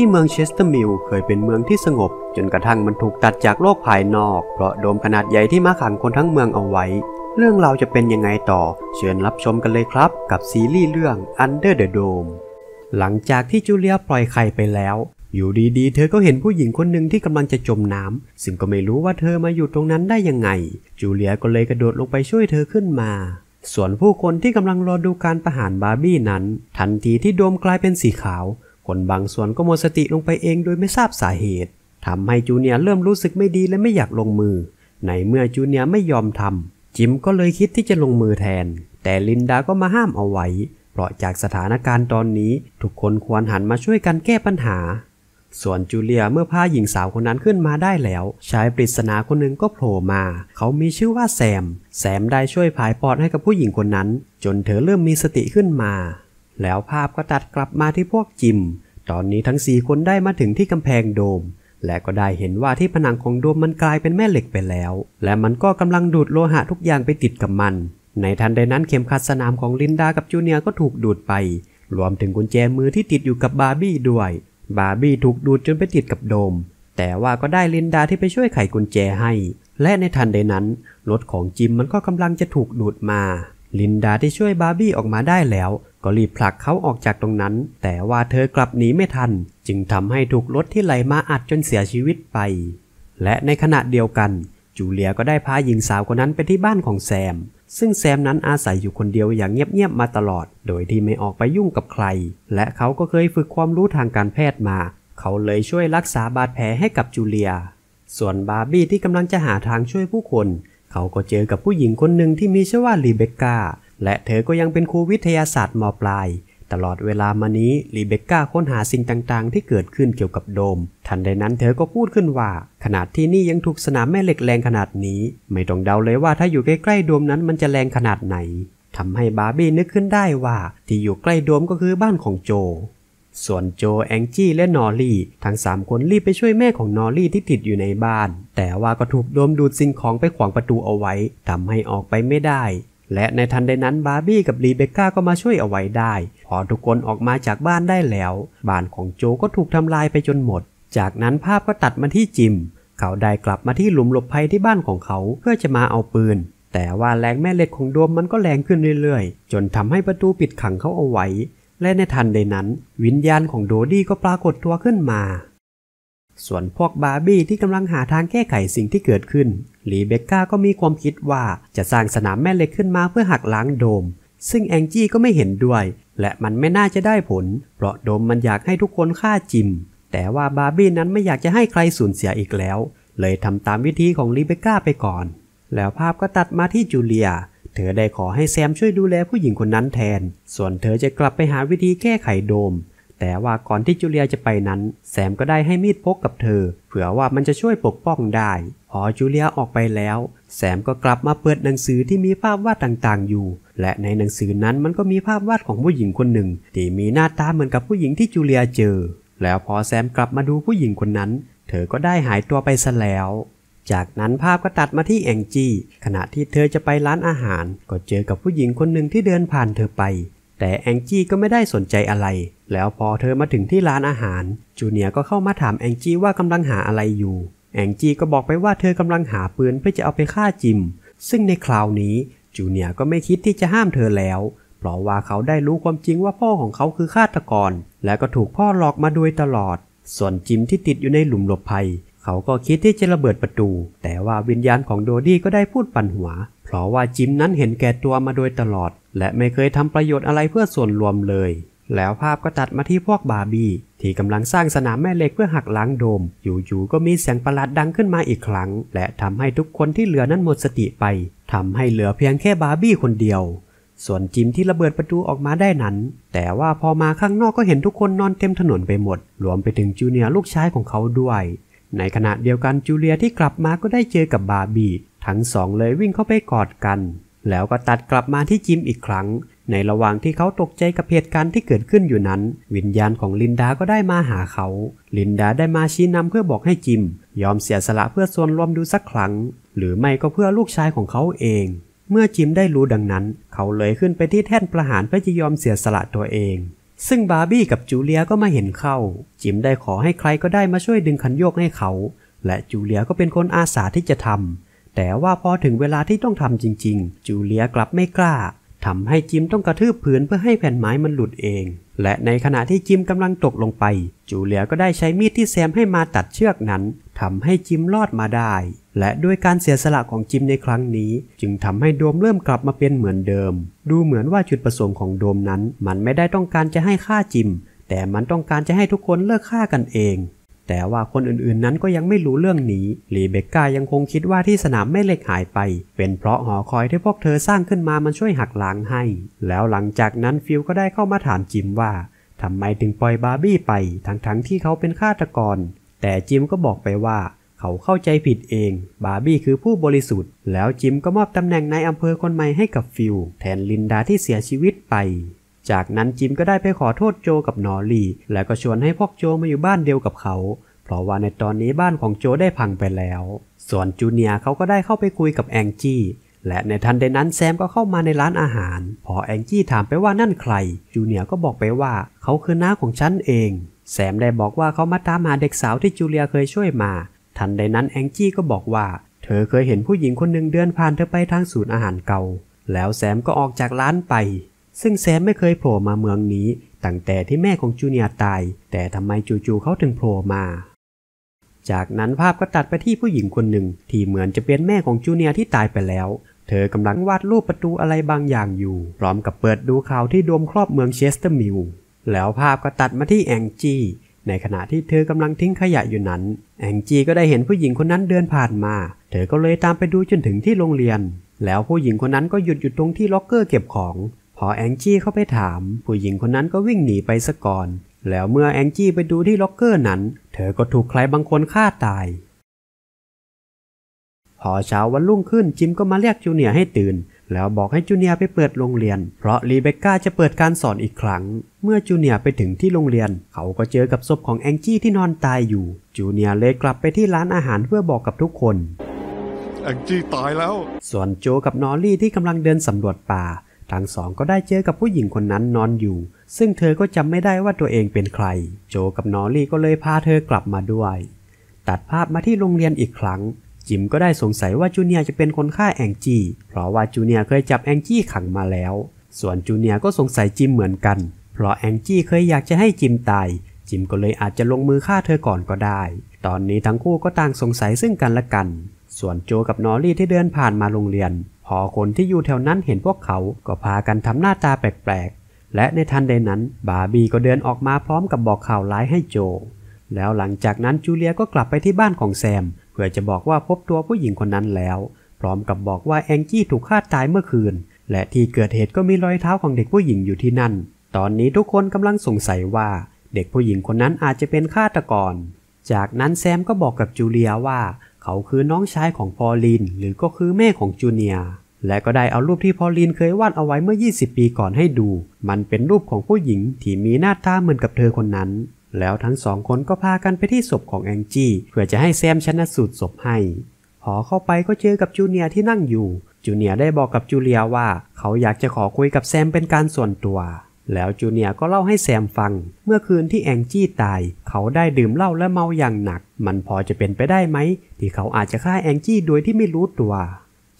ที่เมืองเชสเตอร์มิลเคยเป็นเมืองที่สงบ จนกระทั่งมันถูกตัดจากโลกภายนอก เพราะโดมขนาดใหญ่ที่มาขังคนทั้งเมืองเอาไว้ เรื่องราวจะเป็นยังไงต่อ เชิญรับชมกันเลยครับ กับซีรีส์เรื่อง Under the Dome หลังจากที่จูเลียปล่อยไข่ไปแล้ว อยู่ดีๆเธอก็เห็นผู้หญิงคนหนึ่งที่กำลังจะจมน้ำซึ่งก็ไม่รู้ว่าเธอมาอยู่ตรงนั้นได้ยังไง จูเลียก็เลยกระโดดลงไปช่วยเธอขึ้นมา ส่วนผู้คนที่กำลังรอดูการประหารบาร์บี้นั้น ทันทีที่โดมกลายเป็นสีขาวคนบางส่วนก็หมดสติลงไปเองโดยไม่ทราบสาเหตุทำให้จูเนียเริ่มรู้สึกไม่ดีและไม่อยากลงมือในเมื่อจูเนียไม่ยอมทำจิมก็เลยคิดที่จะลงมือแทน แต่ลินดาก็มาห้ามเอาไว้ เพราะจากสถานการณ์ตอนนี้ ทุกคนควรหันมาช่วยกันแก้ปัญหา ส่วนจูเลียเมื่อพาหญิงสาวคนนั้นขึ้นมาได้แล้วชายปริศนาคนหนึ่งก็โผล่มา เขามีชื่อว่าแซม แซมได้ช่วยผายปอดให้กับผู้หญิงคนนั้น จนเธอเริ่มมีสติขึ้นมาแล้วภาพก็ตัดกลับมาที่พวกจิม ตอนนี้ทั้งสี่คนได้มาถึงที่กำแพงโดม และก็ได้เห็นว่าที่ผนัง ของโดมมันกลายเป็นแม่เหล็กไปแล้ว และมันก็กำลังดูดโลหะทุกอย่างไปติดกับมัน ในทันใดนั้นเข็มขัดสนามของลินดากับจูเนียก็ถูกดูดไป รวมถึงกุญแจมือที่ติดอยู่กับบาร์บี้ด้วย บาร์บี้ถูกดูดจนไปติดกับโดม แต่ว่าก็ได้ลินดาที่ไปช่วยไขกุญแจให้ และในทันใดนั้นรถของจิมมันก็กำลังจะถูกดูดมา ลินดาที่ช่วยบาร์บี้ออกมาได้แล้วก็รีบผลักเขาออกจากตรงนั้น แต่ว่าเธอกลับหนีไม่ทัน จึงทำให้ถูกรถที่ไหลมาอัดจนเสียชีวิตไป และในขณะเดียวกัน จูเลียก็ได้พาหญิงสาวคนนั้นไปที่บ้านของแซม ซึ่งแซมนั้นอาศัยอยู่คนเดียวอย่างเงียบๆมาตลอด โดยที่ไม่ออกไปยุ่งกับใคร และเขาก็เคยฝึกความรู้ทางการแพทย์มา เขาเลยช่วยรักษาบาดแผลให้กับจูเลีย ส่วนบาร์บี้ที่กำลังจะหาทางช่วยผู้คน เขาก็เจอกับผู้หญิงคนหนึ่งที่มีชื่อว่ารีเบคก้าและเธอก็ยังเป็นครูวิทยาศาสตร์มปลาย ตลอดเวลามานี้รีเบคก้าค้นหาสิ่งต่างๆ ที่เกิดขึ้นเกี่ยวกับโดม ทันใดนั้นเธอก็พูดขึ้นว่า ขนาดที่นี่ยังถูกสนามแม่เหล็กแรงขนาดนี้ ไม่ต้องเดาเลยว่าถ้าอยู่ใกล้ๆโดมนั้นมันจะแรงขนาดไหนทำให้บาร์บี้นึกขึ้นได้ว่า ที่อยู่ใกล้โดมก็คือบ้านของโจ ส่วนโจแองจี้และนอรี่ทั้งสามคนรีบไปช่วยแม่ของนอรี่ที่ติดอยู่ในบ้าน แต่ว่าก็ถูกโดมดูดสิ่งของไปขวางประตูเอาไว้ทำให้ออกไปไม่ได้และในทันใดนั้นบาร์บี้กับรีเบคก้าก็มาช่วยเอาไว้ได้ พอทุกคนออกมาจากบ้านได้แล้ว บ้านของโจก็ถูกทำลายไปจนหมด จากนั้นภาพก็ตัดมาที่จิม เขาได้กลับมาที่หลุมหลบภัยที่บ้านของเขาเพื่อจะมาเอาปืน แต่ว่าแรงแม่เหล็กของโดมมันก็แรงขึ้นเรื่อยๆ จนทำให้ประตูปิดขังเขาเอาไว้ และในทันใดนั้น วิญญาณของโดดี้ก็ปรากฏตัวขึ้นมาส่วนพวกบาร์บี้ที่กำลังหาทางแก้ไขสิ่งที่เกิดขึ้นรีเบคก้าก็มีความคิดว่าจะสร้างสนามแม่เหล็กขึ้นมาเพื่อหักล้างโดม ซึ่งแองจี้ก็ไม่เห็นด้วย และมันไม่น่าจะได้ผล เพราะโดมมันอยากให้ทุกคนฆ่าจิม แต่ว่าบาร์บี้นั้นไม่อยากจะให้ใครสูญเสียอีกแล้ว เลยทำตามวิธีของรีเบคก้าไปก่อน แล้วภาพก็ตัดมาที่จูเลีย เธอได้ขอให้แซมช่วยดูแลผู้หญิงคนนั้นแทน ส่วนเธอจะกลับไปหาวิธีแก้ไขโดมแต่ว่าก่อนที่จูเลียจะไปนั้นแซมก็ได้ให้มีดพกกับเธอ เผื่อว่ามันจะช่วยปกป้องได้ พอจูเลียออกไปแล้วแซมก็กลับมาเปิดหนังสือที่มีภาพวาดต่างๆอยู่ และในหนังสือนั้นมันก็มีภาพวาดของผู้หญิงคนหนึ่ง ที่มีหน้าตาเหมือนกับผู้หญิงที่จูเลียเจอ แล้วพอแซมกลับมาดูผู้หญิงคนนั้น เธอก็ได้หายตัวไปซะแล้ว จากนั้นภาพก็ตัดมาที่แองจี้ ขณะที่เธอจะไปร้านอาหารก็เจอกับผู้หญิงคนหนึ่งที่เดินผ่านเธอไปแต่แองจี้ก็ไม่ได้สนใจอะไร แล้วพอเธอมาถึงที่ร้านอาหาร จูเนียก็เข้ามาถามแองจี้ว่ากำลังหาอะไรอยู่ แองจี้ก็บอกไปว่าเธอกำลังหาปืนเพื่อจะเอาไปฆ่าจิม ซึ่งในคราวนี้จูเนียก็ไม่คิดที่จะห้ามเธอแล้ว เพราะว่าเขาได้รู้ความจริงว่าพ่อของเขาคือฆาตกร และก็ถูกพ่อหลอกมาโดยตลอด ส่วนจิมที่ติดอยู่ในหลุมหลบภัยเขาก็คิดที่จะระเบิดประตู แต่ว่าวิญญาณของโดดี้ก็ได้พูดปั่นหัว เพราะว่าจิมนั้นเห็นแก่ตัวมาโดยตลอด และไม่เคยทำประโยชน์อะไรเพื่อส่วนรวมเลย แล้วภาพก็ตัดมาที่พวกบาร์บี้ที่กำลังสร้างสนามแม่เหล็กเพื่อหักล้างโดม อยู่ๆก็มีเสียงประหลาดดังขึ้นมาอีกครั้ง และทำให้ทุกคนที่เหลือนั้นหมดสติไปทำให้เหลือเพียงแค่บาร์บี้คนเดียว ส่วนจิมที่ระเบิดประตูออกมาได้นั้น แต่ว่าพอมาข้างนอกก็เห็นทุกคนนอนเต็มถนนไปหมด รวมไปถึงจูเนียร์ลูกชายของเขาด้วยในขณะเดียวกันจูเลียที่กลับมาก็ได้เจอกับบาร์บี้ทั้งสองเลยวิ่งเข้าไปกอดกัน แล้วก็ตัดกลับมาที่จิมอีกครั้ง ในระหว่างที่เขาตกใจกับเหตุการณ์ที่เกิดขึ้นอยู่นั้น วิญญาณของลินดาก็ได้มาหาเขา ลินดาได้มาชี้นำเพื่อบอกให้จิม ยอมเสียสละเพื่อส่วนรวมดูสักครั้ง หรือไม่ก็เพื่อลูกชายของเขาเอง เมื่อจิมได้รู้ดังนั้น เขาเลยขึ้นไปที่แท่นประหารเพื่อจะยอมเสียสละตัวเองซึ่งบาร์บี้กับจูเลียก็มาเห็นเข้า จิมได้ขอให้ใครก็ได้มาช่วยดึงคันโยกให้เขา และจูเลียก็เป็นคนอาสาที่จะทำแต่ว่าพอถึงเวลาที่ต้องทำจริงๆ จูเลียกลับไม่กล้าทำให้จิมต้องกระทืบพื้นเพื่อให้แผ่นไม้มันหลุดเอง และในขณะที่จิมกำลังตกลงไป จูเลียก็ได้ใช้มีดที่แซมให้มาตัดเชือกนั้นทำให้จิมรอดมาได้และด้วยการเสียสละของจิมในครั้งนี้ จึงทำให้โดมเริ่มกลับมาเป็นเหมือนเดิม ดูเหมือนว่าจุดประสงค์ของโดมนั้น มันไม่ได้ต้องการจะให้ฆ่าจิม แต่มันต้องการจะให้ทุกคนเลิกฆ่ากันเอง แต่ว่าคนอื่นๆนั้นก็ยังไม่รู้เรื่องนี้รีเบก้ายังคงคิดว่าที่สนามแม่เหล็กหายไป เป็นเพราะหอคอยที่พวกเธอสร้างขึ้นมามันช่วยหักล้างให้ แล้วหลังจากนั้นฟิลก็ได้เข้ามาถามจิมว่าทำไมถึงปล่อยบาร์บี้ไปทั้งๆทที่เขาเป็นฆาตกร แต่จิมก็บอกไปว่าเขาเข้าใจผิดเอง บาร์บี้คือผู้บริสุทธิ์ แล้วจิมก็มอบตำแหน่งนายอำเภอคนใหม่ให้กับฟิลแทนลินดาที่เสียชีวิตไป จากนั้นจิมก็ได้ไปขอโทษโจกับนอรีแล้วก็ชวนให้พวกโจมาอยู่บ้านเดียวกับเขา เพราะว่าในตอนนี้บ้านของโจได้พังไปแล้ว ส่วนจูเนียเขาก็ได้เข้าไปคุยกับแองจี้ และในทันใดนั้นแซมก็เข้ามาในร้านอาหาร พอแองจี้ถามไปว่านั่นใคร จูเนียก็บอกไปว่าเขาคือน้าของฉันเอง แซมได้บอกว่าเขามาตามหาเด็กสาวที่จูเลียเคยช่วยมาทันใดนั้นแองจี้ก็บอกว่า เธอเคยเห็นผู้หญิงคนหนึ่งเดินผ่านเธอไปทางศูนย์อาหารเก่า แล้วแซมก็ออกจากร้านไป ซึ่งแซมไม่เคยโผล่มาเมืองนี้ ตั้งแต่ที่แม่ของจูเนียตาย แต่ทำไมจู่ๆเขาถึงโผล่มา จากนั้นภาพก็ตัดไปที่ผู้หญิงคนหนึ่งที่เหมือนจะเป็นแม่ของจูเนียที่ตายไปแล้ว เธอกำลังวาดรูปประตูอะไรบางอย่างอยู่พร้อมกับเปิดดูข่าวที่โดมครอบเมืองเชสเตอร์มิลแล้วภาพก็ตัดมาที่แองจี้ในขณะที่เธอกำลังทิ้งขยะอยู่นั้นแองจีก็ได้เห็นผู้หญิงคนนั้นเดินผ่านมาเธอก็เลยตามไปดูจนถึงที่โรงเรียน แล้วผู้หญิงคนนั้นก็หยุดอยู่ตรงที่ล็อกเกอร์เก็บของพอแองจี้เข้าไปถามผู้หญิงคนนั้นก็วิ่งหนีไปซะก่อนแล้วเมื่อแองจี้ไปดูที่ล็อกเกอร์นั้นเธอก็ถูกใครบางคนฆ่าตาย พอเช้าวันรุ่งขึ้นจิมก็มาเรียกจูเนียให้ตื่นแล้วบอกให้จูเนียไปเปิดโรงเรียน เพราะรีเบคก้าจะเปิดการสอนอีกครั้ง เมื่อจูเนียไปถึงที่โรงเรียน เขาก็เจอกับศพของแองจี้ที่นอนตายอยู่ จูเนียเลยกลับไปที่ร้านอาหารเพื่อบอกกับทุกคนแองจี้ตายแล้ว ส่วนโจกับนอรี่ที่กำลังเดินสำรวจป่า ทั้งสองก็ได้เจอกับผู้หญิงคนนั้นนอนอยู่ ซึ่งเธอก็จำไม่ได้ว่าตัวเองเป็นใคร โจกับนอรี่ก็เลยพาเธอกลับมาด้วย ตัดภาพมาที่โรงเรียนอีกครั้งจิมก็ได้สงสัยว่าจูเนียจะเป็นคนฆ่าแองจี้เพราะว่าจูเนียเคยจับแองจี้ขังมาแล้ว ส่วนจูเนียก็สงสัยจิมเหมือนกัน เพราะแองจี้เคยอยากจะให้จิมตาย จิมก็เลยอาจจะลงมือฆ่าเธอก่อนก็ได้ ตอนนี้ทั้งคู่ก็ต่างสงสัยซึ่งกันและกัน ส่วนโจกับนอรี่ที่เดินผ่านมาโรงเรียน พอคนที่อยู่แถวนั้นเห็นพวกเขาก็พากันทำหน้าตาแปลกๆและในทันใดนั้น บาร์บี้ก็เดินออกมาพร้อมกับบอกข่าวร้ายให้โจ แล้วหลังจากนั้นจูเลียก็กลับไปที่บ้านของแซมพื่อจะบอกว่าพบตัวผู้หญิงคนนั้นแล้ว พร้อมกับบอกว่าแองจี้ถูกฆ่าตายเมื่อคืน และที่เกิดเหตุก็มีรอยเท้าของเด็กผู้หญิงอยู่ที่นั่น ตอนนี้ทุกคนกำลังสงสัยว่าเด็กผู้หญิงคนนั้นอาจจะเป็นฆาตกร จากนั้นแซมก็บอกกับจูเลียว่า เขาคือน้องชายของพอลิน หรือก็คือแม่ของจูเนีย และก็ได้เอารูปที่พอลินเคยวาดเอาไว้เมื่อ 20 ปีก่อนให้ดู มันเป็นรูปของผู้หญิงที่มีหน้าตาเหมือนกับเธอคนนั้นแล้วทั้งสองคนก็พากันไปที่ศพของแองจี้เพื่อจะให้แซมชนะสูตรศพให้ พอเข้าไปก็เจอกับจูเนียที่นั่งอยู่ จูเนียได้บอกกับจูเลียว่า เขาอยากจะขอคุยกับแซมเป็นการส่วนตัว แล้วจูเนียก็เล่าให้แซมฟัง เมื่อคืนที่แองจี้ตาย เขาได้ดื่มเหล้าและเมาอย่างหนัก มันพอจะเป็นไปได้ไหมที่เขาอาจจะฆ่าแองจี้โดยที่ไม่รู้ตัว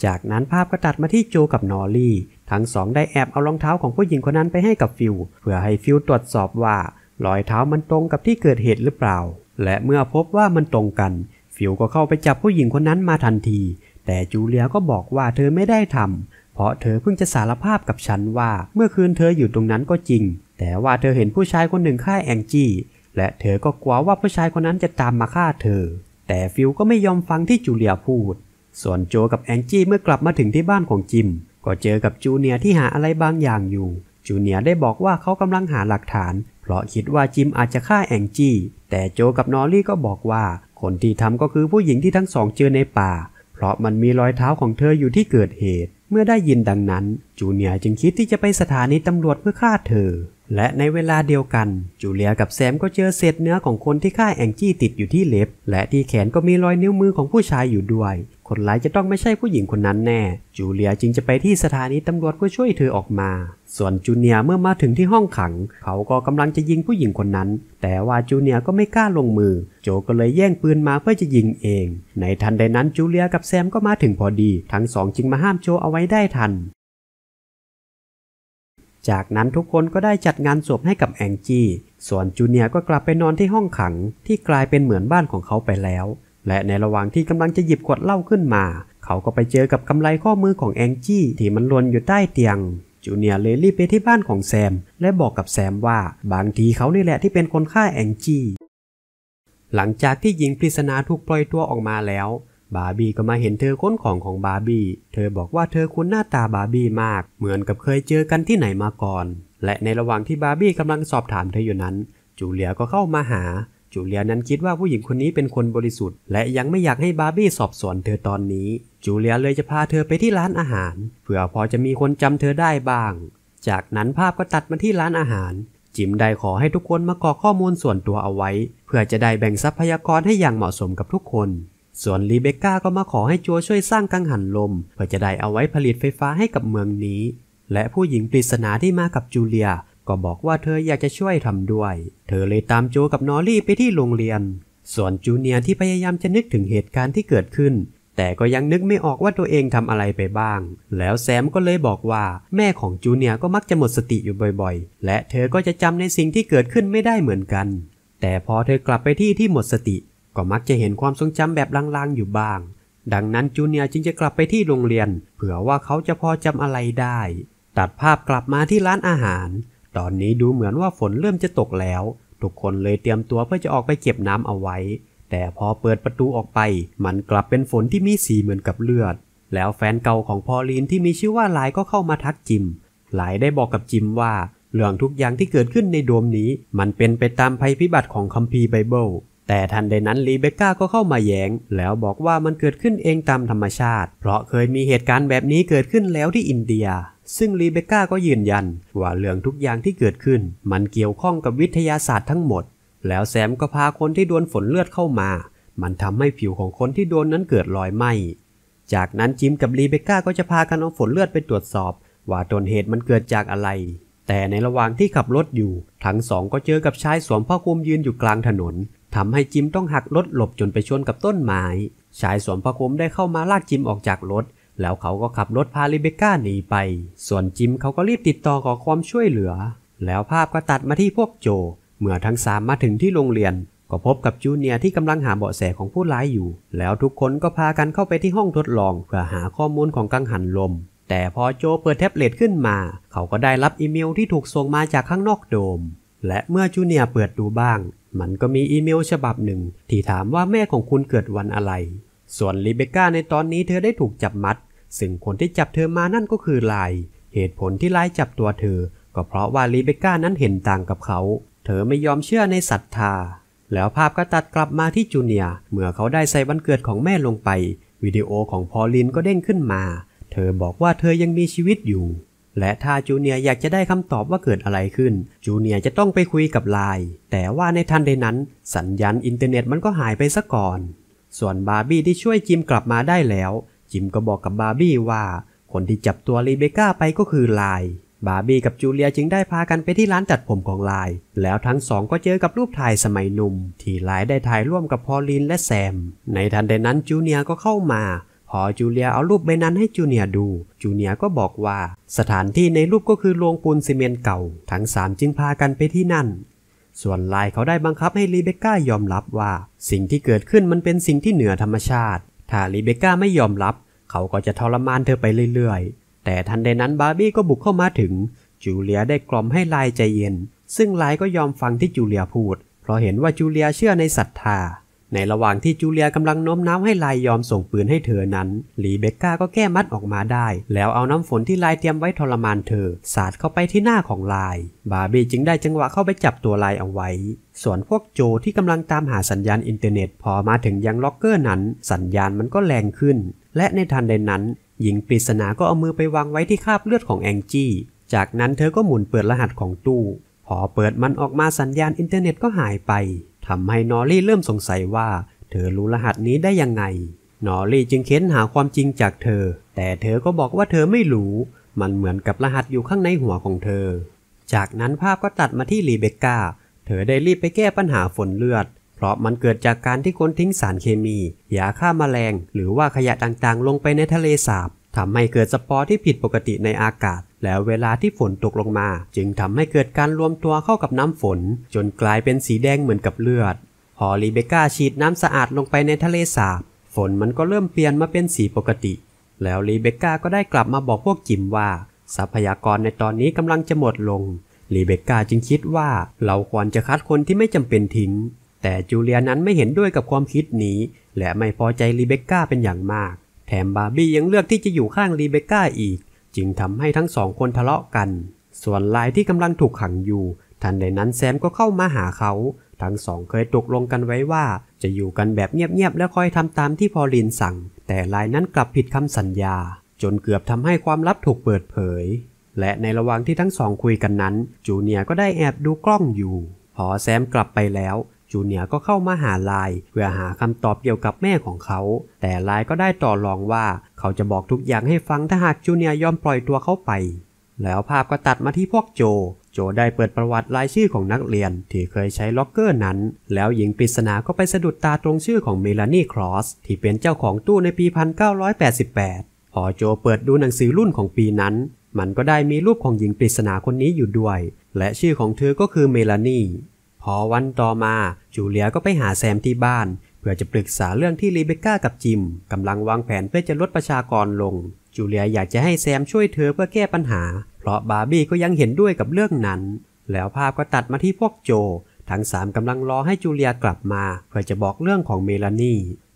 จากนั้นภาพก็ตัดมาที่โจกับนอรี่ ทั้งสองได้แอบเอารองเท้าของผู้หญิงคนนั้นไปให้กับฟิวเพื่อให้ฟิวตรวจสอบว่ารอยเท้ามันตรงกับที่เกิดเหตุหรือเปล่า และเมื่อพบว่ามันตรงกัน ฟิวก็เข้าไปจับผู้หญิงคนนั้นมาทันที แต่จูเลียก็บอกว่าเธอไม่ได้ทำเพราะเธอเพิ่งจะสารภาพกับฉันว่าเมื่อคืนเธออยู่ตรงนั้นก็จริง แต่ว่าเธอเห็นผู้ชายคนหนึ่งฆ่าแองจี้ และเธอก็กลัวว่าผู้ชายคนนั้นจะตามมาฆ่าเธอ แต่ฟิวก็ไม่ยอมฟังที่จูเลียพูด ส่วนโจกับแองจี้เมื่อกลับมาถึงที่บ้านของจิม ก็เจอกับจูเนียที่หาอะไรบางอย่างอยู่ จูเนียได้บอกว่าเขากำลังหาหลักฐานเพราะคิดว่าจิมอาจจะฆ่าแองจี้ แต่โจกับนอรี่ก็บอกว่า คนที่ทำก็คือผู้หญิงที่ทั้งสองเจอในป่า เพราะมันมีรอยเท้าของเธออยู่ที่เกิดเหตุ เมื่อได้ยินดังนั้น จูเนียจึงคิดที่จะไปสถานีตำรวจเพื่อฆ่าเธอและในเวลาเดียวกันจูเลียกับแซมก็เจอเศษเนื้อของคนที่ฆ่าแองจี้ติดอยู่ที่เล็บ และที่แขนก็มีรอยนิ้วมือของผู้ชายอยู่ด้วย คนร้ายจะต้องไม่ใช่ผู้หญิงคนนั้นแน่ จูเลียจึงจะไปที่สถานีตำรวจเพื่อช่วยเธอออกมา ส่วนจูเนียเมื่อมาถึงที่ห้องขัง เขาก็กำลังจะยิงผู้หญิงคนนั้น แต่ว่าจูเนียก็ไม่กล้าลงมือ โจก็เลยแย่งปืนมาเพื่อจะยิงเอง ในทันใดนั้นจูเลียกับแซมก็มาถึงพอดี ทั้งสองจึงมาห้ามโจเอาไว้ได้ทันจากนั้นทุกคนก็ได้จัดงานศพให้กับแองจี้ ส่วนจูเนียก็กลับไปนอนที่ห้องขังที่กลายเป็นเหมือนบ้านของเขาไปแล้ว และในระหว่างที่กำลังจะหยิบขวดเหล้าขึ้นมา เขาก็ไปเจอกับกำไลข้อมือของแองจี้ที่มันลวนอยู่ใต้เตียง จูเนียเลยรีบไปที่บ้านของแซม และบอกกับแซมว่า บางทีเขานี่แหละที่เป็นคนฆ่าแองจี้ หลังจากที่หญิงปริศนาถูกปล่อยตัวออกมาแล้วบาร์บี้ก็มาเห็นเธอค้นของของบาร์บี้ เธอบอกว่าเธอคุ้นหน้าตาบาร์บี้มาก เหมือนกับเคยเจอกันที่ไหนมาก่อน และในระหว่างที่บาร์บี้กำลังสอบถามเธออยู่นั้น จูเลียก็เข้ามาหา จูเลียนั้นคิดว่าผู้หญิงคนนี้เป็นคนบริสุทธิ์ และยังไม่อยากให้บาร์บี้สอบสวนเธอตอนนี้ จูเลียเลยจะพาเธอไปที่ร้านอาหารเผื่อพอจะมีคนจำเธอได้บ้าง จากนั้นภาพก็ตัดมาที่ร้านอาหาร จิมได้ขอให้ทุกคนมากรอกข้อมูลส่วนตัวเอาไว้ เพื่อจะได้แบ่งทรัพยากรให้อย่างเหมาะสมกับทุกคนส่วนรีเบคก้าก็ มา ขอให้จัวช่วยสร้างกังหันลม เพื่อ จะได้เอาไว้ผลิตไฟฟ้าให้กับเมืองนี้ และผู้หญิง ปริศนาที่มา กับจูเลีย ก็บอกว่าเธออยากจะช่วยทำด้วย เธอเลยตามจวกับนอรี่ไปที่โรงเรียน ส่วนจูเนียที่พยายาม จะ นึกถึงเหตุการณ์ที่เกิดขึ้น แต่ก็ยังนึกไม่ออกว่าตัวเองทำอะไรไปบ้าง แล้วแซมก็เลยบอกว่า แม่ของจูเนียก็มักจะหมดสติอยู่บ่อยๆ และเธอก็จะจำในสิ่งที่เกิดขึ้นไม่ได้เหมือนกัน แต่พอเธอกลับไปที่ที่หมดสติก็มักจะเห็นความทรงจำแบบลาง ๆ อยู่บ้าง ดังนั้นจูเนียจึงจะกลับไปที่โรงเรียน เผื่อว่าเขาจะพอจำอะไรได้ ตัดภาพกลับมาที่ร้านอาหาร ตอนนี้ดูเหมือนว่าฝนเริ่มจะตกแล้ว ทุกคนเลยเตรียมตัวเพื่อจะออกไปเก็บน้ำเอาไว้ แต่พอเปิดประตูออกไป มันกลับเป็นฝนที่มีสีเหมือนกับเลือด แล้วแฟนเก่าของพอลีนที่มีชื่อว่าหลายก็เข้ามาทักจิม หลายได้บอกกับจิมว่าเรื่องทุกอย่างที่เกิดขึ้นในโดมนี้ มันเป็นไปตามภัยพิบัติของคัมภีร์ไบเบิลแต่ทันใดนั้นรีเบคก้าก็เข้ามาแยง้งแล้วบอกว่ามันเกิดขึ้นเองตามธรรมชาติ เพราะเคยมีเหตุการณ์แบบนี้เกิดขึ้นแล้วที่อินเดีย ซึ่งรีเบคก้าก็ยืนยันว่าเรื่องทุกอย่างที่เกิดขึ้นมันเกี่ยวข้องกับวิทยาศาสตร์ทั้งหมด แล้วแซมก็พาคนที่โดนฝนเลือดเข้ามา มันทำให้ผิวของคนที่โดนนั้นเกิดรอยไหมจากนั้นจิมกับรีเบคก้าก็จะพากันเอาฝนเลือดไปตรวจสอบ ว่าต้นเหตุมันเกิดจากอะไร แต่ในระหว่างที่ขับรถอยู่ทั้งสองก็เจอกับชายสวมผ้าคลุมยืนอยู่กลางถนนทำให้จิมต้องหักรถหลบจนไปชนกับต้นไม้ ชายสวมผ้าคลุมได้เข้ามาลากจิมออกจากรถ แล้วเขาก็ขับรถพาลิเบก้าหนีไป ส่วนจิมเขาก็รีบติดต่อขอความช่วยเหลือ แล้วภาพก็ตัดมาที่พวกโจ เมื่อทั้งสามมาถึงที่โรงเรียน ก็พบกับจูเนียร์ที่กำลังหาเบาะแสของผู้ร้ายอยู่ แล้วทุกคนก็พากันเข้าไปที่ห้องทดลองเพื่อหาข้อมูลของกังหันลม แต่พอโจเปิดแท็บเล็ตขึ้นมา เขาก็ได้รับอีเมลที่ถูกส่งมาจากข้างนอกโดม และเมื่อจูเนียร์เปิดดูบ้างมันก็มีอีเมลฉบับหนึ่ง ที่ถามว่าแม่ของคุณเกิดวันอะไร ส่วนริเบก้าในตอนนี้เธอได้ถูกจับมัด ซึ่งคนที่จับเธอมานั่นก็คือไล เหตุผลที่ไลจับตัวเธอ ก็เพราะว่าริเบก้านั้นเห็นต่างกับเขา เธอไม่ยอมเชื่อในศรัทธา แล้วภาพก็ตัดกลับมาที่จูเนีย เมื่อเขาได้ใส่วันเกิดของแม่ลงไป วิดีโอของพอลินก็เด้งขึ้นมา เธอบอกว่าเธอยังมีชีวิตอยู่และถ้าจูเนียอยากจะได้คำตอบว่าเกิดอะไรขึ้น จูเนียจะต้องไปคุยกับไลน์แต่ว่าในทันใดนั้น สัญญาณอินเทอร์เน็ตมันก็หายไปซะก่อน ส่วนบาร์บี้ที่ช่วยจิมกลับมาได้แล้ว จิมก็บอกกับบาร์บี้ว่า คนที่จับตัวรีเบก้าไปก็คือไลน์บาร์บี้กับจูเลียจึงได้พากันไปที่ร้านตัดผมของไลน์แล้วทั้งสองก็เจอกับรูปถ่ายสมัยหนุ่มที่ไลน์ได้ถ่ายร่วมกับพอลินและแซม ในทันใดนั้นจูเนียก็เข้ามาพอจูเลียเอารูปใบนั้นให้จูเนียดู จูเนียก็บอกว่า สถานที่ในรูปก็คือโรงปูนซีเมนเก่าทั้งสามจึงพากันไปที่นั่น ส่วนไลเขาได้บังคับให้รีเบคก้ายอมรับว่า สิ่งที่เกิดขึ้นมันเป็นสิ่งที่เหนือธรรมชาติ ถ้ารีเบคก้าไม่ยอมรับ เขาก็จะทรมานเธอไปเรื่อยๆ แต่ทันใดนั้นบาร์บี้ก็บุกเข้ามาถึงจูเลียได้กล่อมให้ไลใจเย็น ซึ่งไลก็ยอมฟังที่จูเลียพูด เพราะเห็นว่าจูเลียเชื่อในศรัทธาในระหว่างที่จูเลียกำลังโน้มน้าวให้ลายยอมส่งปืนให้เธอนั้นลีเบกก้าก็แก้มัดออกมาได้ แล้วเอาน้ำฝนที่ลายเตรียมไว้ทรมานเธอ สาดเข้าไปที่หน้าของลาย บาร์บี้จึงได้จังหวะเข้าไปจับตัวลายเอาไว้ ส่วนพวกโจที่กำลังตามหาสัญญาณอินเทอร์เน็ต พอมาถึงยังล็อกเกอร์นั้น สัญญาณมันก็แรงขึ้น และในทันใดนั้น หญิงปริศนาก็เอามือไปวางไว้ที่คราบเลือดของแองจี้ จากนั้นเธอก็หมุนเปิดรหัสของตู้ พอเปิดมันออกมาสัญญาณอินเทอร์เน็ตก็หายไปทำให้นอรี่เริ่มสงสัยว่า เธอรู้รหัสนี้ได้ยังไง นอรี่จึงเค้นหาความจริงจากเธอ แต่เธอก็บอกว่าเธอไม่รู้ มันเหมือนกับรหัสอยู่ข้างในหัวของเธอ จากนั้นภาพก็ตัดมาที่รีเบคก้าเธอได้รีบไปแก้ปัญหาฝนเลือด เพราะมันเกิดจากการที่คนทิ้งสารเคมี ยาฆ่ามาแมลง หรือว่าขยะต่างๆ ลงไปในทะเลสาบทำให้เกิดสปอร์ที่ผิดปกติในอากาศแล้วเวลาที่ฝนตกลงมา จึงทำให้เกิดการรวมตัวเข้ากับน้ำฝนจนกลายเป็นสีแดงเหมือนกับเลือด พอรีเบก้าฉีดน้ำสะอาดลงไปในทะเลสาบ ฝนมันก็เริ่มเปลี่ยนมาเป็นสีปกติ แล้วรีเบก้าก็ได้กลับมาบอกพวกจิมว่าทรัพยากรในตอนนี้กำลังจะหมดลงรีเบก้าจึงคิดว่าเราควรจะคัดคนที่ไม่จำเป็นทิ้ง แต่จูเลียนั้นไม่เห็นด้วยกับความคิดนี้ และไม่พอใจรีเบก้าเป็นอย่างมาก แถมบาร์บี้ยังเลือกที่จะอยู่ข้างรีเบก้าอีกจึงทำให้ทั้งสองคนทะเลาะกัน ส่วนลายที่กำลังถูกขังอยู่ ทันใดนั้นแซมก็เข้ามาหาเขา ทั้งสองเคยตกลงกันไว้ว่า จะอยู่กันแบบเงียบๆ และคอยทำตามที่พอลินสั่ง แต่ลายนั้นกลับผิดคำสัญญา จนเกือบทำให้ความลับถูกเปิดเผย และในระหว่างที่ทั้งสองคุยกันนั้น จูเนียก็ได้แอบดูกล้องอยู่ พอแซมกลับไปแล้วจูเนียก็เข้ามาหาลาย เพื่อหาคำตอบเกี่ยวกับแม่ของเขา แต่ลายก็ได้ต่อรองว่าเขาจะบอกทุกอย่างให้ฟังถ้าหากจูเนียยอมปล่อยตัวเขาไป แล้วภาพก็ตัดมาที่พวกโจ โจได้เปิดประวัติรายชื่อของนักเรียนที่เคยใช้ล็อกเกอร์นั้น แล้วหญิงปริศนาก็ไปสะดุดตาตรงชื่อของเมลานี่ครอส ที่เป็นเจ้าของตู้ในปี 1988 พอโจเปิดดูหนังสือรุ่นของปีนั้น มันก็ได้มีรูปของหญิงปริศนาคนนี้อยู่ด้วย และชื่อของเธอก็คือเมลานีพอวันต่อมา จูเลียก็ไปหาแซมที่บ้าน เพื่อจะปรึกษาเรื่องที่รีเบคก้ากับจิมกำลังวางแผนเพื่อจะลดประชากรลง จูเลียอยากจะให้แซมช่วยเธอเพื่อแก้ปัญหา เพราะบาร์บี้ก็ยังเห็นด้วยกับเรื่องนั้น แล้วภาพก็ตัดมาที่พวกโจ ทั้งสามกำลังรอให้จูเลียกลับมา เพื่อจะบอกเรื่องของเมลานี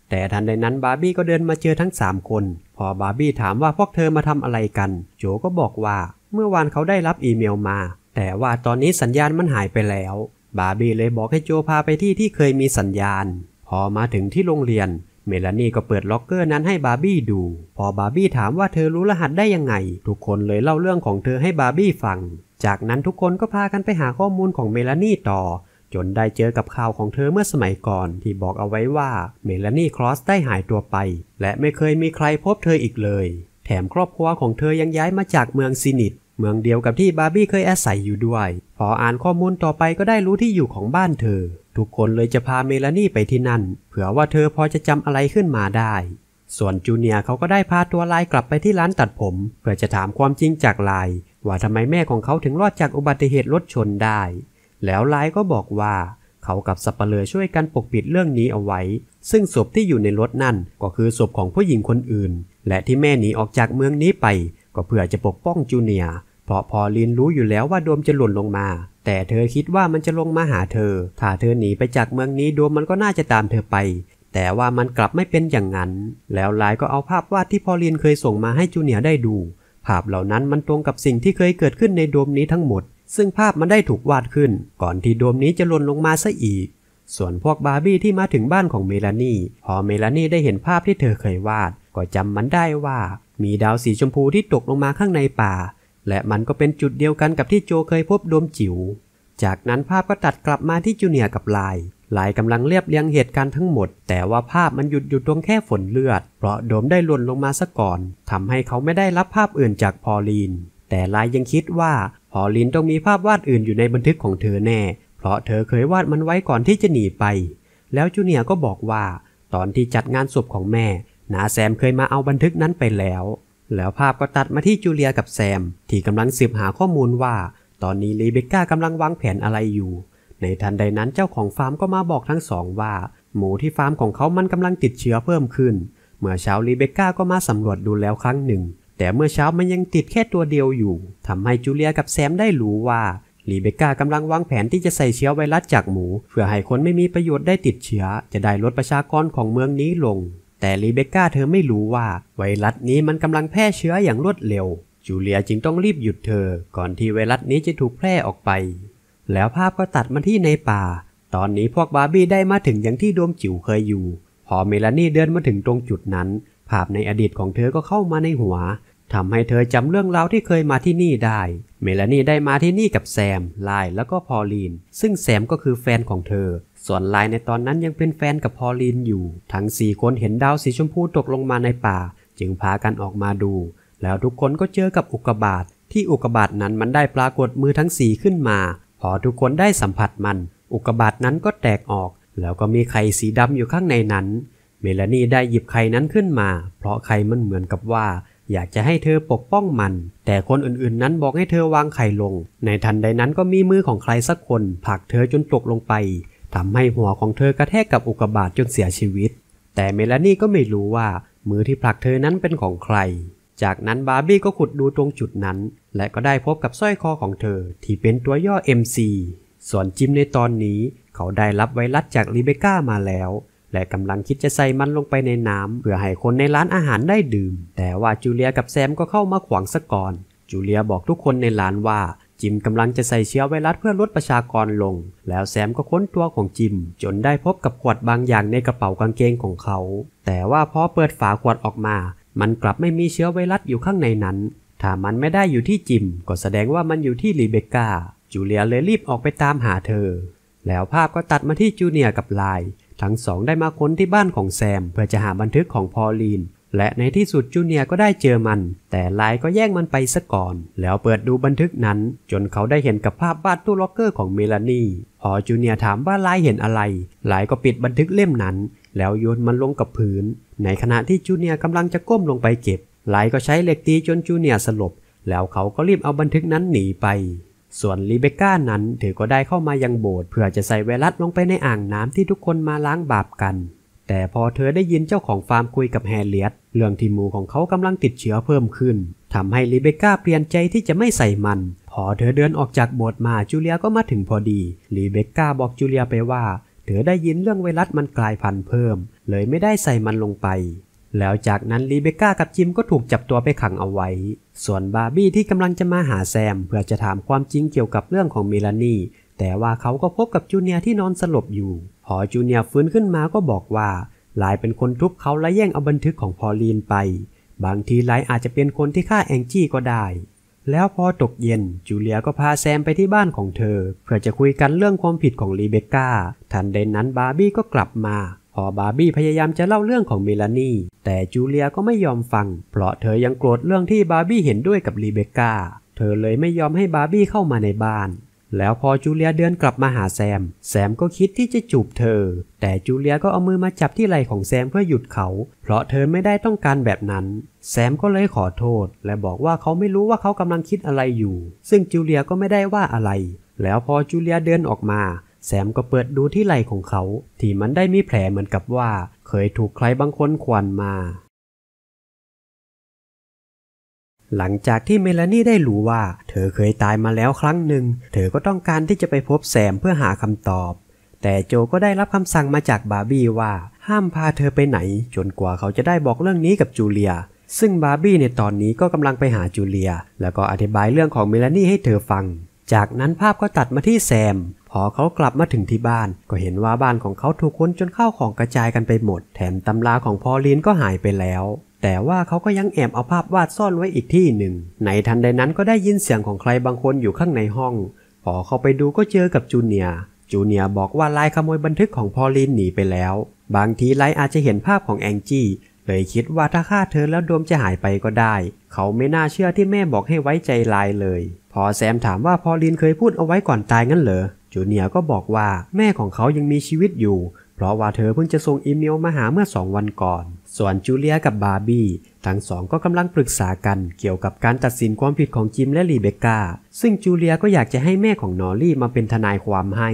แต่ทันใดนั้น บาร์บี้ก็เดินมาเจอทั้ง3คน พอบาร์บี้ถามว่าพวกเธอมาทำอะไรกัน โจก็บอกว่า เมื่อวานเขาได้รับอีเมลมา แต่ว่าตอนนี้สัญญาณมันหายไปแล้วบาร์บี้เลยบอกให้โจพาไปที่ที่เคยมีสัญญาณ พอมาถึงที่โรงเรียน เมลานีก็เปิดล็อกเกอร์นั้นให้บาร์บี้ดู พอบาร์บี้ถามว่าเธอรู้รหัสได้ยังไง ทุกคนเลยเล่าเรื่องของเธอให้บาร์บี้ฟัง จากนั้นทุกคนก็พากันไปหาข้อมูลของเมลานีต่อ จนได้เจอกับข่าวของเธอเมื่อสมัยก่อน ที่บอกเอาไว้ว่าเมลานีครอสได้หายตัวไปและไม่เคยมีใครพบเธออีกเลย แถมครอบครัวของเธอยังย้ายมาจากเมืองซินิตเมืองเดียวกับที่บาร์บี้เคยอาศัยอยู่ด้วย พออ่านข้อมูลต่อไปก็ได้รู้ที่อยู่ของบ้านเธอ ทุกคนเลยจะพาเมลานี่ไปที่นั่น เผื่อว่าเธอพอจะจำอะไรขึ้นมาได้ ส่วนจูเนียเขาก็ได้พาตัวลายกลับไปที่ร้านตัดผม เพื่อจะถามความจริงจากลาย ว่าทำไมแม่ของเขาถึงรอดจากอุบัติเหตุรถชนได้ แล้วลายก็บอกว่า เขากับสับเปลือช่วยกันปกปิดเรื่องนี้เอาไว้ ซึ่งศพที่อยู่ในรถนั่นก็คือศพของผู้หญิงคนอื่น และที่แม่หนีออกจากเมืองนี้ไปก็เพื่อจะปกป้องจูเนีย เพราะพอลินรู้อยู่แล้วว่าโดมจะหล่นลงมา แต่เธอคิดว่ามันจะลงมาหาเธอ ถ้าเธอหนีไปจากเมืองนี้โดมมันก็น่าจะตามเธอไป แต่ว่ามันกลับไม่เป็นอย่างนั้น แล้วลายก็เอาภาพวาดที่พอลินเคยส่งมาให้จูเนียได้ดู ภาพเหล่านั้นมันตรงกับสิ่งที่เคยเกิดขึ้นในโดมนี้ทั้งหมด ซึ่งภาพมันได้ถูกวาดขึ้น ก่อนที่โดมนี้จะหล่นลงมาซะอีก ส่วนพวกบาร์บี้ที่มาถึงบ้านของเมลานี พอเมลานีได้เห็นภาพที่เธอเคยวาด ก็จำมันได้ว่ามีดาวสีชมพูที่ตกลงมาข้างในป่า และมันก็เป็นจุดเดียวกันกับที่โจเคยพบโดมจิว๋ว จากนั้นภาพ ก็ ตัดกลับมาที่จูเนียกับลายลายกำลังเรียบ เรียงเหตุการณ์ทั้งหมด แต่ว่าภาพมัน หยุดหยุดตรงแค่ฝนเลือด เพราะโดมได้ล่นลงมาซะก่อน ทำให้เขาไม่ได้รับภาพอื่นจากพอลีน แต่ลายยังคิดว่าพอลีนต้องมีภาพวาดอื่นอยู่ในบันทึกของเธอแน่ เพราะเธอเคยวาดมันไว้ก่อนที่จะหนีไป แล้วจูเนียก็บอกว่า ตอนที่จัดงานศพของแม่นาแซมเคยมาเอาบันทึกนั้นไปแล้ว แล้วภาพก็ตัดมาที่จูเลียกับแซมที่กำลังสืบหาข้อมูลว่า ตอนนี้รีเบคก้ากำลังวางแผนอะไรอยู่ ในทันใดนั้นเจ้าของฟาร์มก็มาบอกทั้งสองว่า หมูที่ฟาร์มของเขามันกำลังติดเชื้อเพิ่มขึ้น เมื่อเช้ารีเบคก้าก็มาสำรวจดูแล้วครั้งหนึ่ง แต่เมื่อเช้ามันยังติดแค่ตัวเดียวอยู่ทำให้จูเลียกับแซมได้รู้ว่ารีเบคก้ากำลังวางแผนที่จะใส่เชื้อไวรัสจากหมู เพื่อให้คนไม่มีประโยชน์ได้ติดเชื้อจะได้ลดประชากรของเมืองนี้ลงแต่รีเบคก้าเธอไม่รู้ว่า ไวรัสนี้มันกำลังแพร่เชื้ออย่างรวดเร็ว จูเลียจึงต้องรีบหยุดเธอก่อนที่ไวรัสนี้จะถูกแพร่ออกไป แล้วภาพก็ตัดมาที่ในป่า ตอนนี้พวกบาร์บี้ได้มาถึงอย่างที่ดวงจิ๋วเคยอยู่ พอเมลานี่เดินมาถึงตรงจุดนั้น ภาพในอดีตของเธอก็เข้ามาในหัวทำให้เธอจำเรื่องราวที่เคยมาที่นี่ได้ เมลานี่ได้มาที่นี่กับแซมไลน์แล้วก็พอลีน ซึ่งแซมก็คือแฟนของเธอส่วนลายในตอนนั้นยังเป็นแฟนกับพอลีนอยู่ ทั้งสี่คนเห็นดาวสีชมพูตกลงมาในป่า จึงพากันออกมาดู แล้วทุกคนก็เจอกับอุกบาท ที่อุกบาทนั้นมันได้ปรากฏมือทั้งสี่ขึ้นมา พอทุกคนได้สัมผัสมัน อุกบาทนั้นก็แตกออก แล้วก็มีไข่สีดำอยู่ข้างในนั้น เมลานีได้หยิบไข่นั้นขึ้นมา เพราะไข่มันเหมือนกับว่าอยากจะให้เธอปกป้องมัน แต่คนอื่นๆ นั้นบอกให้เธอวางไข่ลง ในทันใดนั้นก็มีมือของใครสักคนผลักเธอจนตกลงไปทำให้หัวของเธอกระแทกกับอุกกาบาตจนเสียชีวิต แต่เมลานี่ก็ไม่รู้ว่า มือที่ผลักเธอนั้นเป็นของใคร จากนั้นบาร์บี้ก็ขุดดูตรงจุดนั้น และก็ได้พบกับสร้อยคอของเธอ ที่เป็นตัวย่อ MC ส่วนจิมในตอนนี้ เขาได้รับไวรัสจากริเบก้ามาแล้ว และกำลังคิดจะใส่มันลงไปในน้ำเพื่อให้คนในร้านอาหารได้ดื่ม แต่ว่าจูเลียกับแซมก็เข้ามาขวางซะก่อน จูเลียบอกทุกคนในร้านว่าจิมกำลังจะใส่เชื้อไวรัสเพื่อลดประชากรลง แล้วแซมก็ค้นตัวของจิมจนได้พบกับขวดบางอย่างในกระเป๋ากางเกงของเขา แต่ว่าพอเปิดฝาขวดออกมา มันกลับไม่มีเชื้อไวรัสอยู่ข้างในนั้น ถ้ามันไม่ได้อยู่ที่จิมก็แสดงว่ามันอยู่ที่รีเบก้าจูเลียเลยรีบออกไปตามหาเธอ แล้วภาพก็ตัดมาที่จูเนียร์กับไล ทั้งสองได้มาค้นที่บ้านของแซมเพื่อจะหาบันทึกของพอลีนและในที่สุดจูเนียก็ได้เจอมัน แต่ไลก็แย่งมันไปซะก่อน แล้วเปิดดูบันทึกนั้น จนเขาได้เห็นกับภาพวาดตู้ล็อกเกอร์ของเมลานีพอจูเนียถามว่าไลเห็นอะไรไลก็ปิดบันทึกเล่มนั้น แล้วโยนมันลงกับพื้น ในขณะที่จูเนียกำลังจะก้มลงไปเก็บไลก็ใช้เหล็กตีจนจูเนียสลบ แล้วเขาก็รีบเอาบันทึกนั้นหนีไป ส่วนรีเบคก้านั้นเธอก็ได้เข้ามายังโบสถ์เพื่อจะใส่ไวรัสลงไปในอ่างน้ำที่ทุกคนมาล้างบาปกันแต่พอเธอได้ยินเจ้าของฟาร์มคุยกับแฮเลียตเรื่องที่หมูของเขากำลังติดเชื้อเพิ่มขึ้น ทำให้ริเบก้าเปลี่ยนใจที่จะไม่ใส่มัน พอเธอเดินออกจากโบสถ์มาจูเลียก็มาถึงพอดีริเบก้าบอกจูเลียไปว่า เธอได้ยินเรื่องไวรัสมันกลายพันธุ์เพิ่ม เลยไม่ได้ใส่มันลงไป แล้วจากนั้นริเบก้ากับจิมก็ถูกจับตัวไปขังเอาไว้ ส่วนบาร์บี้ที่กำลังจะมาหาแซมเพื่อจะถามความจริงเกี่ยวกับเรื่องของเมลานี แต่ว่าเขาก็พบกับจูเนียที่นอนสลบอยู่พอจูเนียฟื้นขึ้นมาก็บอกว่าลายเป็นคนทุบเขาและแย่งเอาบันทึกของพอลีนไป บางทีลายอาจจะเป็นคนที่ฆ่าแองจี้ก็ได้ แล้วพอตกเย็นจูเลียก็พาแซมไปที่บ้านของเธอ เพื่อจะคุยกันเรื่องความผิดของรีเบคก้าทันใดนั้นบาร์บี้ก็กลับมา พอบาร์บี้พยายามจะเล่าเรื่องของเมลานีแต่จูเลียก็ไม่ยอมฟัง เพราะเธอยังโกรธเรื่องที่บาร์บี้เห็นด้วยกับรีเบคก้าเธอเลยไม่ยอมให้บาร์บี้เข้ามาในบ้านแล้วพอจูเลียเดินกลับมาหาแซม แซมก็คิดที่จะจูบเธอ แต่จูเลียก็เอามือมาจับที่ไหล่ของแซมเพื่อหยุดเขา เพราะเธอไม่ได้ต้องการแบบนั้น แซมก็เลยขอโทษ และบอกว่าเขาไม่รู้ว่าเขากำลังคิดอะไรอยู่ ซึ่งจูเลียก็ไม่ได้ว่าอะไร แล้วพอจูเลียเดินออกมา แซมก็เปิดดูที่ไหล่ของเขา ที่มันได้มีแผลเหมือนกับว่า เคยถูกใครบางคนควนมาหลังจากที่เมลานี่ได้รู้ว่าเธอเคยตายมาแล้วครั้งหนึ่ง เธอก็ต้องการที่จะไปพบแซมเพื่อหาคำตอบ แต่โจก็ได้รับคำสั่งมาจากบาร์บี้ว่า ห้ามพาเธอไปไหนจนกว่าเขาจะได้บอกเรื่องนี้กับจูเลีย ซึ่งบาร์บี้ในตอนนี้ก็กำลังไปหาจูเลียแล้วก็อธิบายเรื่องของเมลานี่ให้เธอฟัง จากนั้นภาพก็ตัดมาที่แซม พอเขากลับมาถึงที่บ้าน ก็เห็นว่าบ้านของเขาถูกค้นจนข้าวของกระจายกันไปหมด แถมตำราของพอลีนก็หายไปแล้วแต่ว่าเขาก็ยังแอบเอาภาพวาดซ่อนไว้อีกที่หนึ่ง ในทันใดนั้นก็ได้ยินเสียงของใครบางคนอยู่ข้างในห้อง พอเข้าไปดูก็เจอกับจูเนียจูเนียบอกว่าลายขโมยบันทึกของพอลีนหนีไปแล้ว บางทีไลอาจจะเห็นภาพของแองจี้ เลยคิดว่าถ้าฆ่าเธอแล้วดวมจะหายไปก็ได้ เขาไม่น่าเชื่อที่แม่บอกให้ไว้ใจไลเลย พอแซมถามว่าพอลีนเคยพูดเอาไว้ก่อนตายงั้นเหรอจูเนียก็บอกว่าแม่ของเขายังมีชีวิตอยู่เพราะว่าเธอเพิ่งจะส่งอีเมลมาหาเมื่อสองวันก่อน ส่วนจูเลียกับบาร์บี้ทั้งสอง ก็กำลังปรึกษากัน เกี่ยวกับการตัดสินความผิดของจิมและรีเบคก้า ซึ่งจูเลียก็อยากจะให้แม่ของนอรี่มาเป็นทนายความให้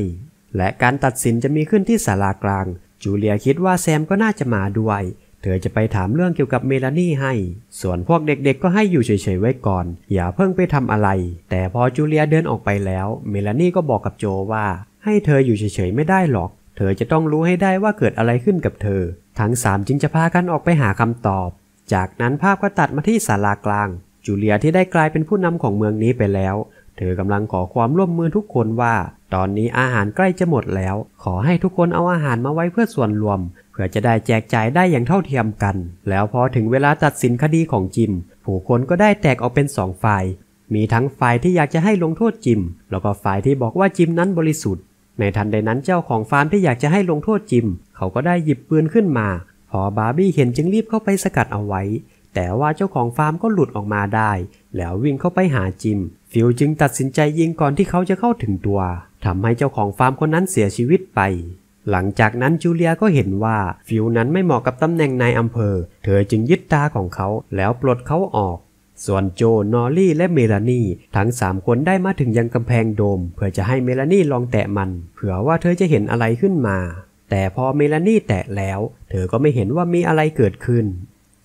และการตัดสินจะมีขึ้นที่ศาลากลาง จูเลียคิดว่าแซมก็น่าจะมาด้วย เธอจะไปถามเรื่องเกี่ยวกับเมลานี่ให้ ส่วนพวกเด็กๆก็ให้อยู่เฉยๆไว้ก่อน อย่าเพิ่งไปทำอะไร แต่พอจูเลียเดินออกไปแล้ว เมลานี่ก็บอกกับโจว่า ให้เธออยู่เฉยๆไม่ได้หรอกเธอจะต้องรู้ให้ได้ว่าเกิดอะไรขึ้นกับเธอ ทั้งสามจึงจะพากันออกไปหาคำตอบ จากนั้นภาพก็ตัดมาที่ศาลากลาง จูเลียที่ได้กลายเป็นผู้นำของเมืองนี้ไปแล้ว เธอกำลังขอความร่วมมือทุกคนว่า ตอนนี้อาหารใกล้จะหมดแล้ว ขอให้ทุกคนเอาอาหารมาไว้เพื่อส่วนรวม เพื่อจะได้แจกจ่ายได้อย่างเท่าเทียมกัน แล้วพอถึงเวลาตัดสินคดีของจิม ผู้คนก็ได้แตกออกเป็นสองฝ่าย มีทั้งฝ่ายที่อยากจะให้ลงโทษจิม แล้วก็ฝ่ายที่บอกว่าจิมนั้นบริสุทธิ์ในทันใดนั้นเจ้าของฟาร์มที่อยากจะให้ลงโทษจิม เขาก็ได้หยิบปืนขึ้นมา พอบาร์บี้เห็นจึงรีบเข้าไปสกัดเอาไว้ แต่ว่าเจ้าของฟาร์มก็หลุดออกมาได้ แล้ววิ่งเข้าไปหาจิม ฟิลจึงตัดสินใจยิง ก่อนที่เขาจะเข้าถึงตัว ทำให้เจ้าของฟาร์มคนนั้นเสียชีวิตไป หลังจากนั้นจูเลียก็เห็นว่าฟิลนั้นไม่เหมาะกับตำแหน่งนายอำเภอ เธอจึงยึดตาของเขาแล้วปลดเขาออกส่วนโจนอรี่และเมลานีทั้ง3คนได้มาถึงยังกำแพงโดม เพื่อจะให้เมลานีลองแตะมัน เผื่อว่าเธอจะเห็นอะไรขึ้นมา แต่พอเมลานีแตะแล้ว เธอก็ไม่เห็นว่ามีอะไรเกิดขึ้น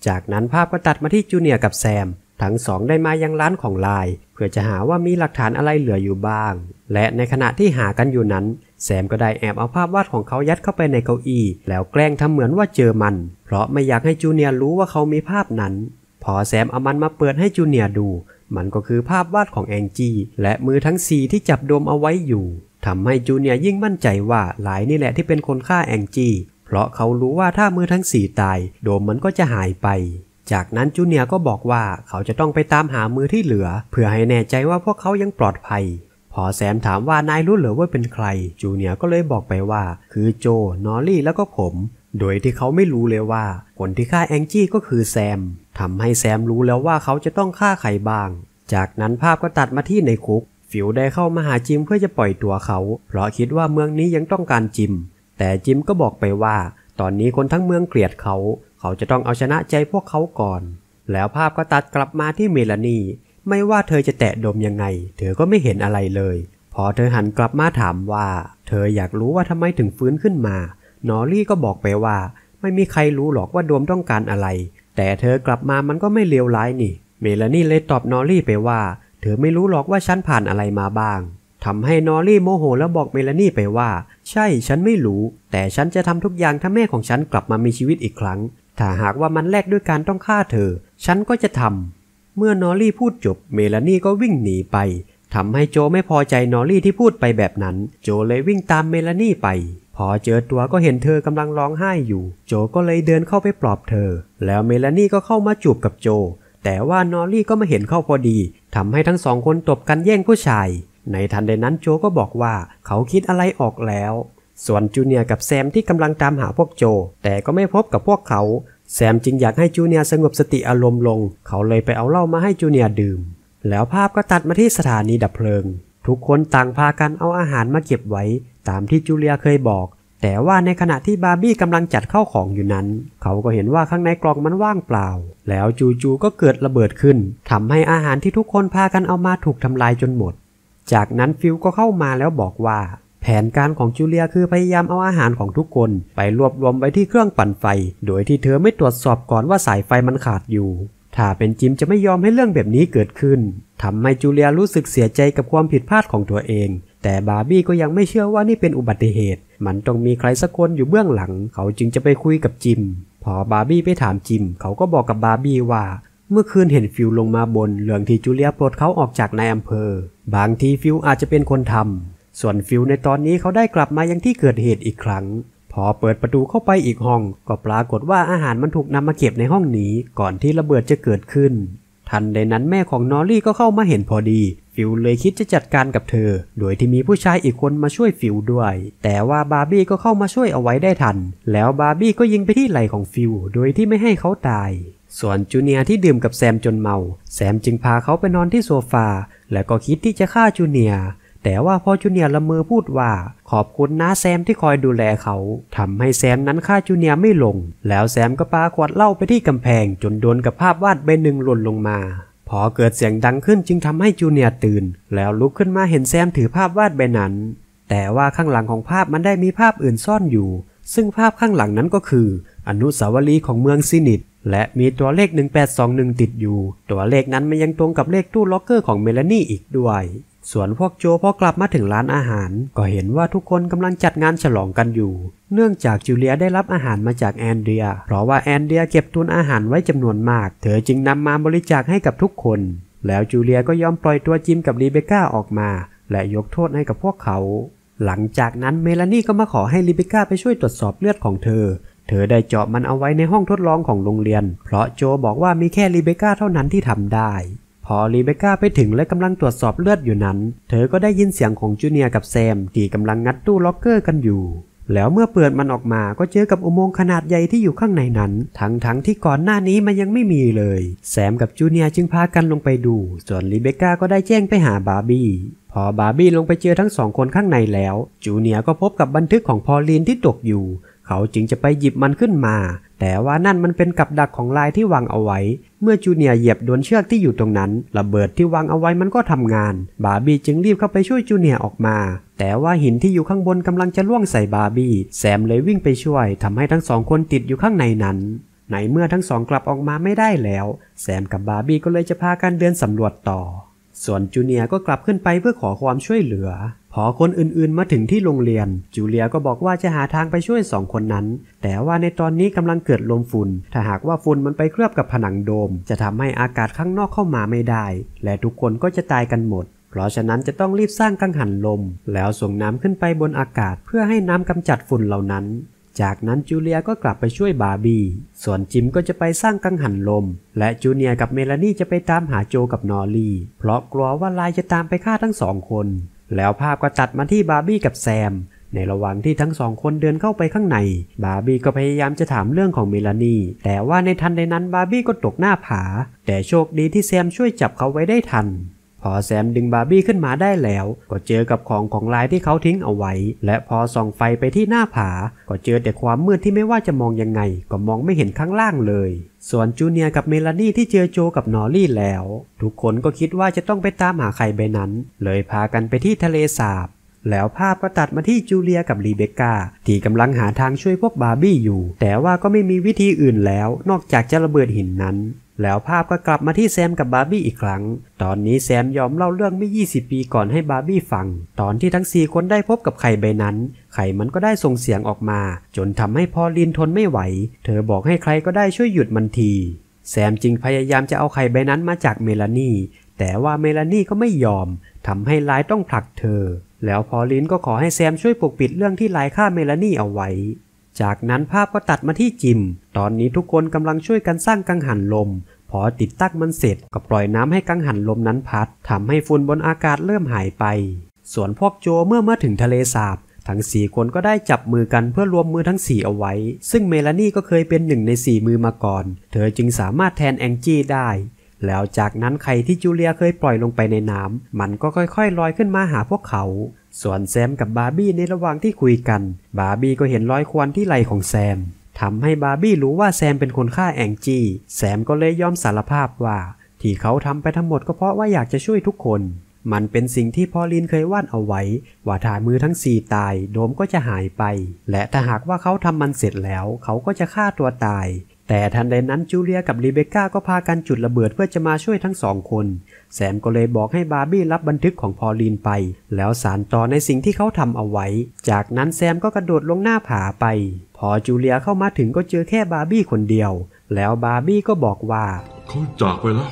จากนั้นภาพก็ตัดมาที่จูเนียร์กับแซมทั้งสองได้มายังร้านของลาย เพื่อจะหาว่ามีหลักฐานอะไรเหลืออยู่บ้าง และในขณะที่หากันอยู่นั้น แซมก็ได้แอบเอาภาพวาดของเขายัดเข้าไปในเก้าอี้แล้วแกล้งทำเหมือนว่าเจอมัน เพราะไม่อยากให้จูเนียร์รู้ว่าเขามีภาพนั้นพอแซมเอามันมาเปิดให้จูเนียร์ดู มันก็คือภาพวาดของแองจี้และมือทั้งสี่ที่จับดมเอาไว้อยู่ทำให้จูเนียร์ยิ่งมั่นใจว่าหลายนี่แหละที่เป็นคนฆ่าแองจี้ เพราะเขารู้ว่าถ้ามือทั้งสี่ตาย โดมมันก็จะหายไป จากนั้นจูเนียร์ก็บอกว่าเขาจะต้องไปตามหามือที่เหลือ เพื่อให้แน่ใจว่าพวกเขายังปลอดภัย พอแซมถามว่านายรู้เหรือว่าเป็นใคร จูเนียร์ก็เลยบอกไปว่าคือโจ นอรี่แล้วก็ผม โดยที่เขาไม่รู้เลยว่า คนที่ฆ่าแองจี้ก็คือแซมทำให้แซมรู้แล้วว่าเขาจะต้องฆ่าใครบ้าง จากนั้นภาพก็ตัดมาที่ในคุก ฟิวได้เข้ามาหาจิมเพื่อจะปล่อยตัวเขา เพราะคิดว่าเมืองนี้ยังต้องการจิม แต่จิมก็บอกไปว่า ตอนนี้คนทั้งเมืองเกลียดเขา เขาจะต้องเอาชนะใจพวกเขาก่อน แล้วภาพก็ตัดกลับมาที่เมลานี ไม่ว่าเธอจะแตะดมยังไง เธอก็ไม่เห็นอะไรเลย พอเธอหันกลับมาถามว่า เธออยากรู้ว่าทำไมถึงฟื้นขึ้นมา นอรี่ก็บอกไปว่า ไม่มีใครรู้หรอกว่าดมต้องการอะไรแต่เธอกลับมามันก็ไม่เลวร้ายนี่ เมลานี่เลยตอบนอรี่ไปว่า เธอไม่รู้หรอกว่าฉันผ่านอะไรมาบ้างทำให้นอรี่โมโหแล้วบอกเมลานี่ไปว่า ใช่ฉันไม่รู้ แต่ฉันจะทำทุกอย่างถ้าแม่ของฉันกลับมามีชีวิตอีกครั้ง ถ้าหากว่ามันแลกด้วยการต้องฆ่าเธอ ฉันก็จะทำเมื่อนอรี่พูดจบเมลานี่ก็วิ่งหนีไปทำให้โจไม่พอใจนอรี่ที่พูดไปแบบนั้น โจเลยวิ่งตามเมลานี่ไปพอเจอตัวก็เห็นเธอกำลังร้องไห้อยู่ โจก็เลยเดินเข้าไปปลอบเธอ แล้วเมลานี่ก็เข้ามาจูบกับโจ แต่ว่านอรี่ก็มาเห็นเข้าพอดีทำให้ทั้งสองคน ตบกันแย่งผู้ชาย ในทันใดนั้น โจก็บอกว่าเขาคิดอะไรออกแล้ว ส่วนจูเนียกับแซมที่กำลังตามหาพวกโจ แต่ก็ไม่พบกับพวกเขา แซมจึงอยากให้จูเนียสงบสติอารมณ์ลง เขาเลยไปเอาเหล้ามาให้จูเนียดื่ม แล้วภาพก็ตัดมาที่สถานีดับเพลิงทุกคนต่างพากันเอาอาหารมาเก็บไว้ตามที่จูเลียเคยบอก แต่ว่าในขณะที่บาร์บี้กำลังจัดเข้าของอยู่นั้น เขาก็เห็นว่าข้างในกล่องมันว่างเปล่า แล้วจูจูก็เกิดระเบิดขึ้นทำให้อาหารที่ทุกคนพากันเอามาถูกทำลายจนหมด จากนั้นฟิลก็เข้ามาแล้วบอกว่า แผนการของจูเลียคือพยายามเอาอาหารของทุกคนไปรวบรวมไว้ที่เครื่องปั่นไฟ โดยที่เธอไม่ตรวจสอบก่อนว่าสายไฟมันขาดอยู่ถ้าเป็นจิมจะไม่ยอมให้เรื่องแบบนี้เกิดขึ้น ทำให้จูเลียรู้สึกเสียใจกับความผิดพลาดของตัวเอง แต่บาร์บี้ก็ยังไม่เชื่อว่านี่เป็นอุบัติเหตุ มันต้องมีใครสักคนอยู่เบื้องหลัง เขาจึงจะไปคุยกับจิม พอบาร์บี้ไปถามจิม เขาก็บอกกับบาร์บี้ว่า เมื่อคืนเห็นฟิวลงมาบนเรื่องที่จูเลียปลดเขาออกจากนายอำเภอ บางทีฟิวอาจจะเป็นคนทำ ส่วนฟิวในตอนนี้เขาได้กลับมายังที่เกิดเหตุอีกครั้งพอเปิดประตูเข้าไปอีกห้องก็ปรากฏว่าอาหารมันถูกนำมาเก็บในห้องนี้ก่อนที่ระเบิดจะเกิดขึ้น ทันใดนั้นแม่ของนอรี่ก็เข้ามาเห็นพอดี ฟิลเลยคิดจะจัดการกับเธอ โดยที่มีผู้ชายอีกคนมาช่วยฟิลด้วย แต่ว่าบาร์บี้ก็เข้ามาช่วยเอาไว้ได้ทัน แล้วบาร์บี้ก็ยิงไปที่ไหล่ของฟิลโดยที่ไม่ให้เขาตาย ส่วนจูเนียที่ดื่มกับแซมจนเมาแซมจึงพาเขาไปนอนที่โซฟา และก็คิดที่จะฆ่าจูเนียแต่ว่าพ่อจูเนียร์ละมือพูดว่า ขอบคุณนะแซมที่คอยดูแลเขา ทำให้แซมนั้นฆ่าจูเนียร์ไม่ลง แล้วแซมก็ปาขวดเหล้าไปที่กำแพงจนโดนกับภาพวาดใบหนึ่งหล่นลงมา พอเกิดเสียงดังขึ้นจึงทำให้จูเนียร์ตื่นแล้วลุกขึ้นมาเห็นแซมถือภาพวาดใบนั้น แต่ว่าข้างหลังของภาพมันได้มีภาพอื่นซ่อนอยู่ ซึ่งภาพข้างหลังนั้นก็คือ อนุสาวรีย์ของเมืองซินิดและมีตัวเลข1821ติดอยู่ตัวเลขนั้นมันยังตรงกับเลขตู้ล็อกเกอร์ของเมลานี่อีกด้วยส่วนพวกโจพอกลับมาถึงร้านอาหาร ก็เห็นว่าทุกคนกำลังจัดงานฉลองกันอยู่ เนื่องจากจูเลียได้รับอาหารมาจากแอนเดีย เพราะว่าแอนเดียเก็บทุนอาหารไว้จำนวนมาก เธอจึงนำมาบริจาคให้กับทุกคน แล้วจูเลียก็ยอมปล่อยตัวจิมกับรีเบก้าออกมา และยกโทษให้กับพวกเขาหลังจากนั้นเมลานี่ก็มาขอให้รีเบก้าไปช่วยตรวจสอบเลือดของเธอเธอได้เจาะมันเอาไว้ในห้องทดลองของโรงเรียน เพราะโจบอกว่ามีแค่รีเบก้าเท่านั้นที่ทำได้พอรีเบคก้าไปถึงและกำลังตรวจสอบเลือดอยู่นั้น เธอก็ได้ยินเสียงของจูเนียกับแซมที่กำลังงัดตู้ล็อกเกอร์กันอยู่ แล้วเมื่อเปิดมันออกมาก็เจอกับอุโมงค์ขนาดใหญ่ที่อยู่ข้างในนั้น ทั้งๆทที่ก่อนหน้านี้มันยังไม่มีเลย แซมกับจูเนียจึงพากันลงไปดู ส่วนรีเบก้าก็ได้แจ้งไปหาบาร์บี้ พอบาร์บี้ลงไปเจอทั้งสองคนข้างในแล้ว จูเนียก็พบกับบันทึกของพอลีนที่ตกอยู่ เขาจึงจะไปหยิบมันขึ้นมา แต่ว่านั่นมันเป็นกับดักของลายที่วางเอาไว้เมื่อจูเนียเหยียบโดนเชือกที่อยู่ตรงนั้น ระเบิดที่วางเอาไว้มันก็ทำงาน บาร์บี้จึงรีบเข้าไปช่วยจูเนียออกมา แต่ว่าหินที่อยู่ข้างบนกำลังจะล่วงใส่บาร์บี้แซม เลยวิ่งไปช่วยทำให้ทั้งสองคนติดอยู่ข้างในนั้นในเมื่อทั้งสองกลับออกมาไม่ได้แล้ว แซมกับบาร์บี้ก็เลยจะพากันเดินสำรวจต่อ ส่วนจูเนียก็กลับขึ้นไปเพื่อขอความช่วยเหลือพอคนอื่นๆมาถึงที่โรงเรียน จูเลียก็บอกว่าจะหาทางไปช่วยสองคนนั้น แต่ว่าในตอนนี้กำลังเกิดลมฝุ่น ถ้าหากว่าฝุ่นมันไปเคลือบกับผนังโดม จะทำให้อากาศข้างนอกเข้ามาไม่ได้ และทุกคนก็จะตายกันหมด เพราะฉะนั้นจะต้องรีบสร้างกังหันลม แล้วส่งน้ำขึ้นไปบนอากาศเพื่อให้น้ำกำจัดฝุ่นเหล่านั้น จากนั้นจูเลียก็กลับไปช่วยบาร์บี้ ส่วนจิมก็จะไปสร้างกังหันลม และจูเนียกับเมลานี่จะไปตามหาโจกับนอรลี่เพราะกลัวว่าลายจะตามไปฆ่าทั้งสองคนแล้วภาพก็ตัดมาที่บาร์บี้กับแซม ในระหว่างที่ทั้งสองคนเดินเข้าไปข้างใน บาร์บี้ก็พยายามจะถามเรื่องของเมลานี แต่ว่าในทันใดนั้นบาร์บี้ก็ตกหน้าผา แต่โชคดีที่แซมช่วยจับเขาไว้ได้ทันพอแซมดึงบาร์บี้ขึ้นมาได้แล้ว ก็เจอกับของของลายที่เขาทิ้งเอาไว้ และพอส่องไฟไปที่หน้าผาก็เจอแต่ความมืดที่ไม่ว่าจะมองยังไง ก็มองไม่เห็นข้างล่างเลย ส่วนจูเนียกับเมลานี่ที่เจอโจกับนอรี่แล้ว ทุกคนก็คิดว่าจะต้องไปตามหาใครใบนั้น เลยพากันไปที่ทะเลสาบ แล้วภาพก็ตัดมาที่จูเลียกับรีเบคก้าที่กำลังหาทางช่วยพวกบาร์บี้อยู่ แต่ว่าก็ไม่มีวิธีอื่นแล้วนอกจากจะระเบิดหินนั้นแล้วภาพก็กลับมาที่แซมกับบาร์บี้อีกครั้ง ตอนนี้แซมยอมเล่าเรื่องไม่ 20 ปีก่อนให้บาร์บี้ฟัง ตอนที่ทั้ง 4 คนได้พบกับไข่ใบนั้น ไข่มันก็ได้ส่งเสียงออกมา จนทำให้พอลินทนไม่ไหว เธอบอกให้ใครก็ได้ช่วยหยุดมันที แซมจึงพยายามจะเอาไข่ใบนั้นมาจากเมลานี แต่ว่าเมลานีก็ไม่ยอม ทำให้ไลา์ต้องผลักเธอ แล้วพอลินก็ขอให้แซมช่วยปกปิดเรื่องที่ไลฆ่าเมลานีเอาไว้จากนั้นภาพก็ตัดมาที่จิม ตอนนี้ทุกคนกำลังช่วยกันสร้างกังหันลม พอติดตั้งมันเสร็จ ก็ปล่อยน้ำให้กังหันลมนั้นพัด ทำให้ฝุ่นบนอากาศเริ่มหายไป ส่วนพวกโจเมื่อมาถึงทะเลสาบทั้งสี่คนก็ได้จับมือกันเพื่อรวมมือทั้งสี่เอาไว้ ซึ่งเมลานี่ก็เคยเป็นหนึ่งในสี่มือมาก่อน เธอจึงสามารถแทนแองจี้ได้ แล้วจากนั้นใครที่จูเลียเคยปล่อยลงไปในน้ำมันก็ค่อยๆ ลอยขึ้นมาหาพวกเขาส่วนแซมกับบาร์บี้ในระหว่างที่คุยกัน บาร์บี้ก็เห็นรอยควันที่ไหลของแซม ทำให้บาร์บี้รู้ว่าแซมเป็นคนฆ่าแองจี้ แซมก็เลยยอมสารภาพว่า ที่เขาทำไปทั้งหมดก็เพราะว่าอยากจะช่วยทุกคน มันเป็นสิ่งที่พอลินเคยวาดเอาไว้ ว่าถ้ามือทั้งสี่ตายโดมก็จะหายไป และถ้าหากว่าเขาทำมันเสร็จแล้ว เขาก็จะฆ่าตัวตายแต่ทันใดนั้นจูเลียกับรีเบคก้าก็พากันจุดระเบิดเพื่อจะมาช่วยทั้งสองคน แซมก็เลยบอกให้บาร์บี้รับบันทึกของพอลีนไป แล้วสารต่อในสิ่งที่เขาทำเอาไว้ จากนั้นแซมก็กระโดดลงหน้าผาไป พอจูเลียเข้ามาถึงก็เจอแค่บาร์บี้คนเดียว แล้วบาร์บี้ก็บอกว่าเขาจากไปแล้ว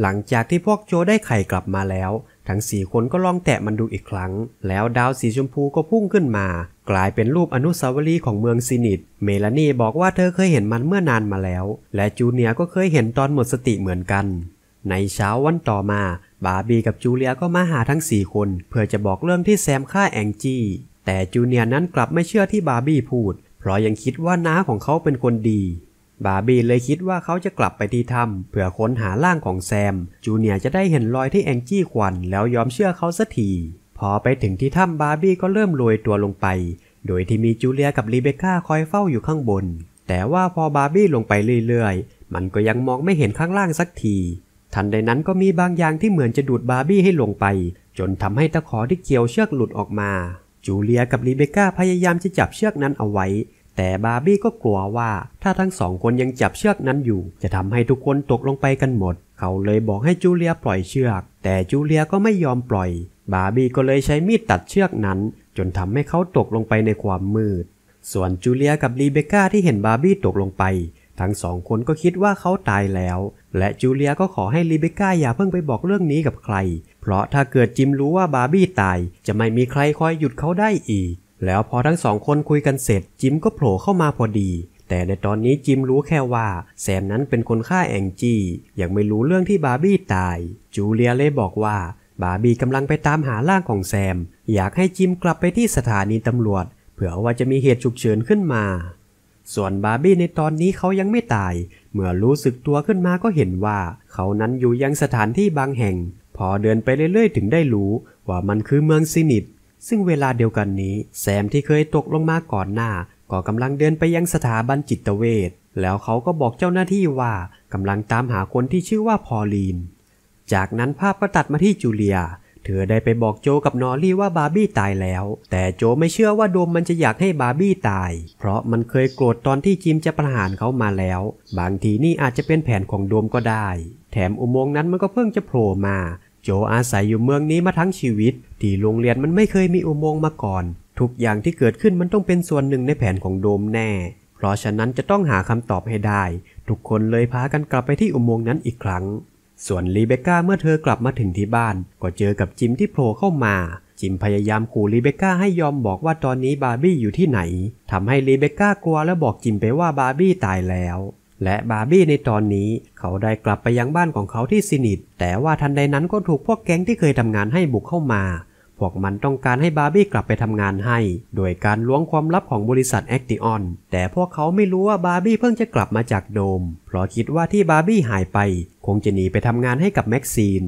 หลังจากที่พวกโจได้ไข่กลับมาแล้วทั้งสี่คนก็ลองแตะมันดูอีกครั้ง แล้วดาวสีชมพูก็พุ่งขึ้นมา กลายเป็นรูปอนุสาวรีย์ของเมืองซินิตเมลานีบอกว่าเธอเคยเห็นมันเมื่อนานมาแล้ว และจูเนียก็เคยเห็นตอนหมดสติเหมือนกัน ในเช้าวันต่อมา บาร์บี้กับจูเลียก็มาหาทั้งสี่คน เพื่อจะบอกเรื่องที่แซมฆ่าแองจี้แต่จูเนียนั้นกลับไม่เชื่อที่บาร์บี้พูด เพราะยังคิดว่าน้าของเขาเป็นคนดีบาร์บี้เลยคิดว่าเขาจะกลับไปที่ถ้ำเพื่อค้นหาร่างของแซม จูเนียจะได้เห็นรอยที่แองจี้ควันแล้วยอมเชื่อเขาสักทีพอไปถึงที่ถ้ำบาร์บี้ก็เริ่มลอยตัวลงไปโดยที่มีจูเลียกับรีเบคก้าคอยเฝ้าอยู่ข้างบน แต่ว่าพอบาร์บี้ลงไปเรื่อย ๆ มันก็ยังมองไม่เห็นข้างล่างสักที ทันใดนั้นก็มีบางอย่างที่เหมือนจะดูดบาร์บี้ให้ลงไป จนทำให้ตะขอที่เกี่ยวเชือกหลุดออกมา จูเลียกับรีเบคก้าพยายามจะจับเชือกนั้นเอาไว้แต่บาร์บี้ก็กลัวว่า ถ้าทั้งสองคนยังจับเชือกนั้นอยู่ จะทำให้ทุกคนตกลงไปกันหมด เขาเลยบอกให้จูเลียปล่อยเชือก แต่จูเลียก็ไม่ยอมปล่อย บาร์บี้ก็เลยใช้มีดตัดเชือกนั้น จนทำให้เขาตกลงไปในความมืด ส่วนจูเลียกับรีเบคก้าที่เห็นบาร์บี้ตกลงไป ทั้งสองคนก็คิดว่าเขาตายแล้ว และจูเลียก็ขอให้รีเบคก้าอย่าเพิ่งไปบอกเรื่องนี้กับใคร เพราะถ้าเกิดจิมรู้ว่าบาร์บี้ตาย จะไม่มีใครคอยหยุดเขาได้อีกแล้วพอทั้งสองคนคุยกันเสร็จจิมก็โผล่เข้ามาพอดี แต่ในตอนนี้จิมรู้แค่ว่า แซมนั้นเป็นคนฆ่าแองจี้ ยังไม่รู้เรื่องที่บาร์บี้ตาย จูเลียเลยบอกว่า บาร์บี้กำลังไปตามหาร่างของแซม อยากให้จิมกลับไปที่สถานีตำรวจ เผื่อว่าจะมีเหตุฉุกเฉินขึ้นมา ส่วนบาร์บี้ในตอนนี้เขายังไม่ตาย เมื่อรู้สึกตัวขึ้นมาก็เห็นว่า เขานั้นอยู่ยังสถานที่บางแห่ง พอเดินไปเรื่อย ๆ ถึงได้รู้ ว่ามันคือเมืองซินิดซึ่งเวลาเดียวกันนี้แซมที่เคยตกลงมาก่อนหน้าก็กำลังเดินไปยังสถาบันจิตเวชแล้วเขาก็บอกเจ้าหน้าที่ว่ากำลังตามหาคนที่ชื่อว่าพอลีน จากนั้นภาพก็ตัดมาที่จูเลียเธอได้ไปบอกโจกับนอรี่ว่าบาร์บี้ตายแล้ว แต่โจไม่เชื่อว่าโดมมันจะอยากให้บาร์บี้ตาย เพราะมันเคยโกรธตอนที่จิมจะประหารเขามาแล้ว บางทีนี่อาจจะเป็นแผนของโดมก็ได้ แถมอุโมงค์นั้นมันก็เพิ่งจะโผล่มาโจอาศัยอยู่เมืองนี้มาทั้งชีวิต ที่โรงเรียนมันไม่เคยมีอุโมงค์มาก่อน ทุกอย่างที่เกิดขึ้นมันต้องเป็นส่วนหนึ่งในแผนของโดมแน่ เพราะฉะนั้นจะต้องหาคำตอบให้ได้ ทุกคนเลยพากันกลับไปที่อุโมงค์นั้นอีกครั้ง ส่วนรีเบคก้าเมื่อเธอกลับมาถึงที่บ้านก็เจอกับจิมที่โผล่เข้ามาจิมพยายามขู่รีเบคก้าให้ยอมบอกว่าตอนนี้บาร์บี้อยู่ที่ไหนทำให้รีเบคก้ากลัวและบอกจิมไปว่าบาร์บี้ตายแล้วและบาร์บี้ในตอนนี้ เขาได้กลับไปยังบ้านของเขาที่ซินิดแต่ว่าทันใดนั้นก็ถูกพวกแก๊งที่เคยทำงานให้บุกเข้ามา พวกมันต้องการให้บาร์บี้กลับไปทำงานให้ โดยการล้วงความลับของบริษัทแอคติออน แต่พวกเขาไม่รู้ว่าบาร์บี้เพิ่งจะกลับมาจากโดม เพราะคิดว่าที่บาร์บี้หายไป คงจะหนีไปทำงานให้กับแม็กซีน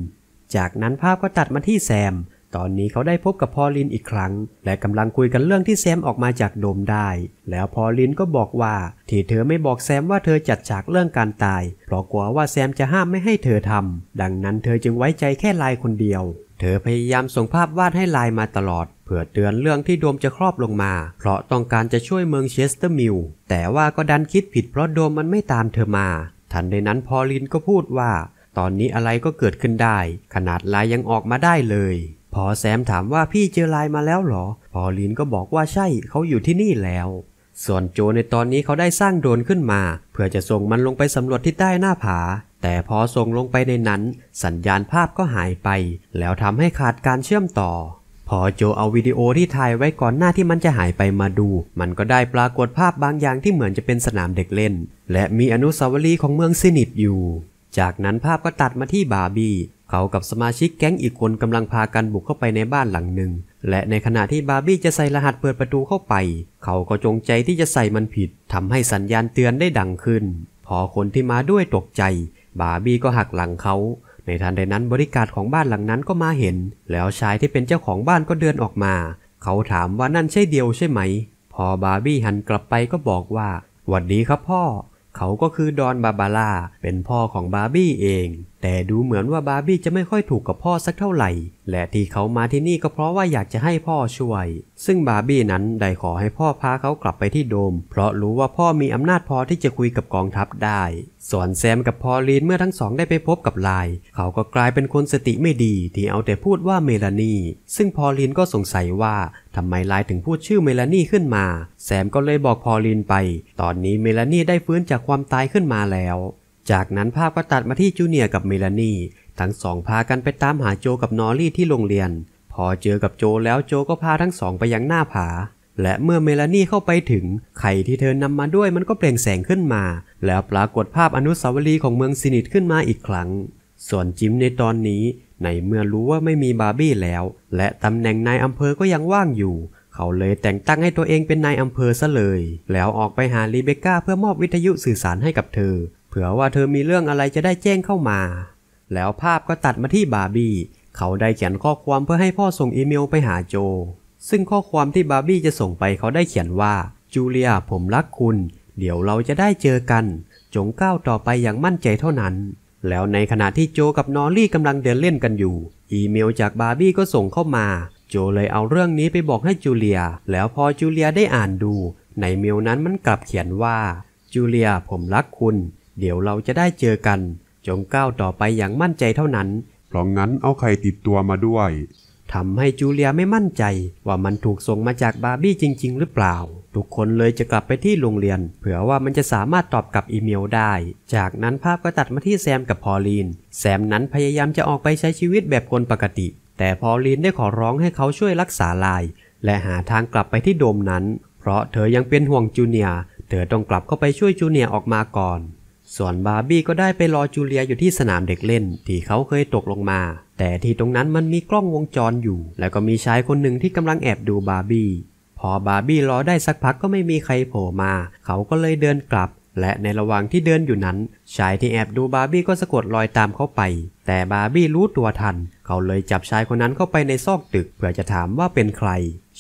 จากนั้นภาพก็ตัดมาที่แซมตอนนี้เขาได้พบกับพอลินอีกครั้ง และกำลังคุยกันเรื่องที่แซมออกมาจากโดมได้ แล้วพอลินก็บอกว่า ที่เธอไม่บอกแซมว่าเธอจัดฉากเรื่องการตาย เพราะกลัวว่าแซมจะห้ามไม่ให้เธอทำ ดังนั้นเธอจึงไว้ใจแค่ลายคนเดียว เธอพยายามส่งภาพวาดให้ลายมาตลอด เพื่อเตือนเรื่องที่โดมจะครอบลงมา เพราะต้องการจะช่วยเมืองเชสเตอร์มิลแต่ว่าก็ดันคิดผิดเพราะโดมมันไม่ตามเธอมา ทันในนั้นพอลินก็พูดว่า ตอนนี้อะไรก็เกิดขึ้นได้ ขนาดลายยังออกมาได้เลยพอแซมถามว่าพี่เจอลายมาแล้วหรอ พอลีนก็บอกว่าใช่เขาอยู่ที่นี่แล้ว ส่วนโจในตอนนี้เขาได้สร้างโดรนขึ้นมา เพื่อจะส่งมันลงไปสำรวจที่ใต้หน้าผา แต่พอส่งลงไปในนั้น สัญญาณภาพก็หายไป แล้วทำให้ขาดการเชื่อมต่อ พอโจเอาวิดีโอที่ถ่ายไว้ก่อนหน้าที่มันจะหายไปมาดู มันก็ได้ปรากฏภาพบางอย่างที่เหมือนจะเป็นสนามเด็กเล่น และมีอนุสาวรีย์ของเมืองซินิตอยู่ จากนั้นภาพก็ตัดมาที่บาร์บี้เขากับสมาชิกแก๊งอีกคนกำลังพากันบุกเข้าไปในบ้านหลังหนึ่ง และในขณะที่บาร์บี้จะใส่รหัสเปิดประตูเข้าไป เขาก็จงใจที่จะใส่มันผิดทำให้สัญญาณเตือนได้ดังขึ้น พอคนที่มาด้วยตกใจบาร์บี้ก็หักหลังเขาในทันใดนั้นบริการของบ้านหลังนั้นก็มาเห็น แล้วชายที่เป็นเจ้าของบ้านก็เดินออกมา เขาถามว่านั่นใช่เดียวใช่ไหม พอบาร์บี้หันกลับไปก็บอกว่าหวัดดีครับพ่อเขาก็คือดอนบาบาร่าเป็นพ่อของบาร์บี้เองแต่ดูเหมือนว่าบาร์บี้จะไม่ค่อยถูกกับพ่อสักเท่าไหร่ และที่เขามาที่นี่ก็เพราะว่าอยากจะให้พ่อช่วย ซึ่งบาร์บี้นั้นได้ขอให้พ่อพาเขากลับไปที่โดม เพราะรู้ว่าพ่อมีอำนาจพอที่จะคุยกับกองทัพได้ ส่วนแซมกับพอลีนเมื่อทั้งสองได้ไปพบกับลาย เขาก็กลายเป็นคนสติไม่ดี ที่เอาแต่พูดว่าเมลานีซึ่งพอลีนก็สงสัยว่าทำไมลายถึงพูดชื่อเมลานีขึ้นมาแซมก็เลยบอกพอลีนไป ตอนนี้เมลานีได้ฟื้นจากความตายขึ้นมาแล้วจากนั้น ภาพก็ตัดมาที่จูเนียร์กับเมลานี ทั้งสองพากันไปตามหาโจกับนอรี่ที่โรงเรียน พอเจอกับโจแล้วโจก็พาทั้งสองไปยังหน้าผา และเมื่อเมลานีเข้าไปถึงไข่ที่เธอนำมาด้วยมันก็เปล่งแสงขึ้นมา แล้วปรากฏภาพอนุสาวรีย์ของเมืองซินิตขึ้นมาอีกครั้ง ส่วนจิมในตอนนี้ในเมื่อรู้ว่าไม่มีบาร์บี้แล้ว และตำแหน่งนายอำเภอก็ยังว่างอยู่ เขาเลยแต่งตั้งให้ตัวเองเป็นนายอำเภอซะเลย แล้วออกไปหาลีเบก้าเพื่อมอบวิทยุสื่อสารให้กับเธอผื่อว่าเธอมีเรื่องอะไรจะได้แจ้งเข้ามา แล้วภาพก็ตัดมาที่บาร์บี้ เขาได้เขียนข้อความเพื่อให้พ่อส่งอีเมลไปหาโจ ซึ่งข้อความที่บาร์บี้จะส่งไปเขาได้เขียนว่า จูเลียผมรักคุณ เดี๋ยวเราจะได้เจอกัน จงก้าวต่อไปอย่างมั่นใจเท่านั้น แล้วในขณะที่โจกับนอรี่กำลังเดินเล่นกันอยู่ อีเมลจากบาร์บี้ก็ส่งเข้ามา โจเลยเอาเรื่องนี้ไปบอกให้จูเลีย แล้วพอจูเลียได้อ่านดู ในเมลนั้นมันกลับเขียนว่า จูเลียผมรักคุณเดี๋ยวเราจะได้เจอกัน จงก้าวต่อไปอย่างมั่นใจเท่านั้นเพราะงั้นเอาใครติดตัวมาด้วยทำให้จูเลียไม่มั่นใจ ว่ามันถูกส่งมาจากบาร์บี้จริง ๆ หรือเปล่า ทุกคนเลยจะกลับไปที่โรงเรียน เผื่อว่ามันจะสามารถตอบกลับอีเมลได้ จากนั้นภาพก็ตัดมาที่แซมกับพอลีน แซมนั้นพยายามจะออกไปใช้ชีวิตแบบคนปกติ แต่พอลีนได้ขอร้องให้เขาช่วยรักษาลาย และหาทางกลับไปที่โดมนั้น เพราะเธอยังเป็นห่วงจูเนียเธอต้องกลับเข้าไปช่วยจูเนียออกมาก่อนส่วนบาร์บี้ก็ได้ไปรอจูเลียอยู่ที่สนามเด็กเล่น ที่เขาเคยตกลงมา แต่ที่ตรงนั้นมันมีกล้องวงจรอยู่ แล้วก็มีชายคนหนึ่งที่กำลังแอบดูบาร์บี้พอบาร์บี้รอได้สักพักก็ไม่มีใครโผล่มา เขาก็เลยเดินกลับ และในระหว่างที่เดินอยู่นั้น ชายที่แอบดูบาร์บี้ก็สะกดรอยตามเขาไป แต่บาร์บี้รู้ตัวทัน เขาเลยจับชายคนนั้นเข้าไปในซอกตึก เพื่อจะถามว่าเป็นใคร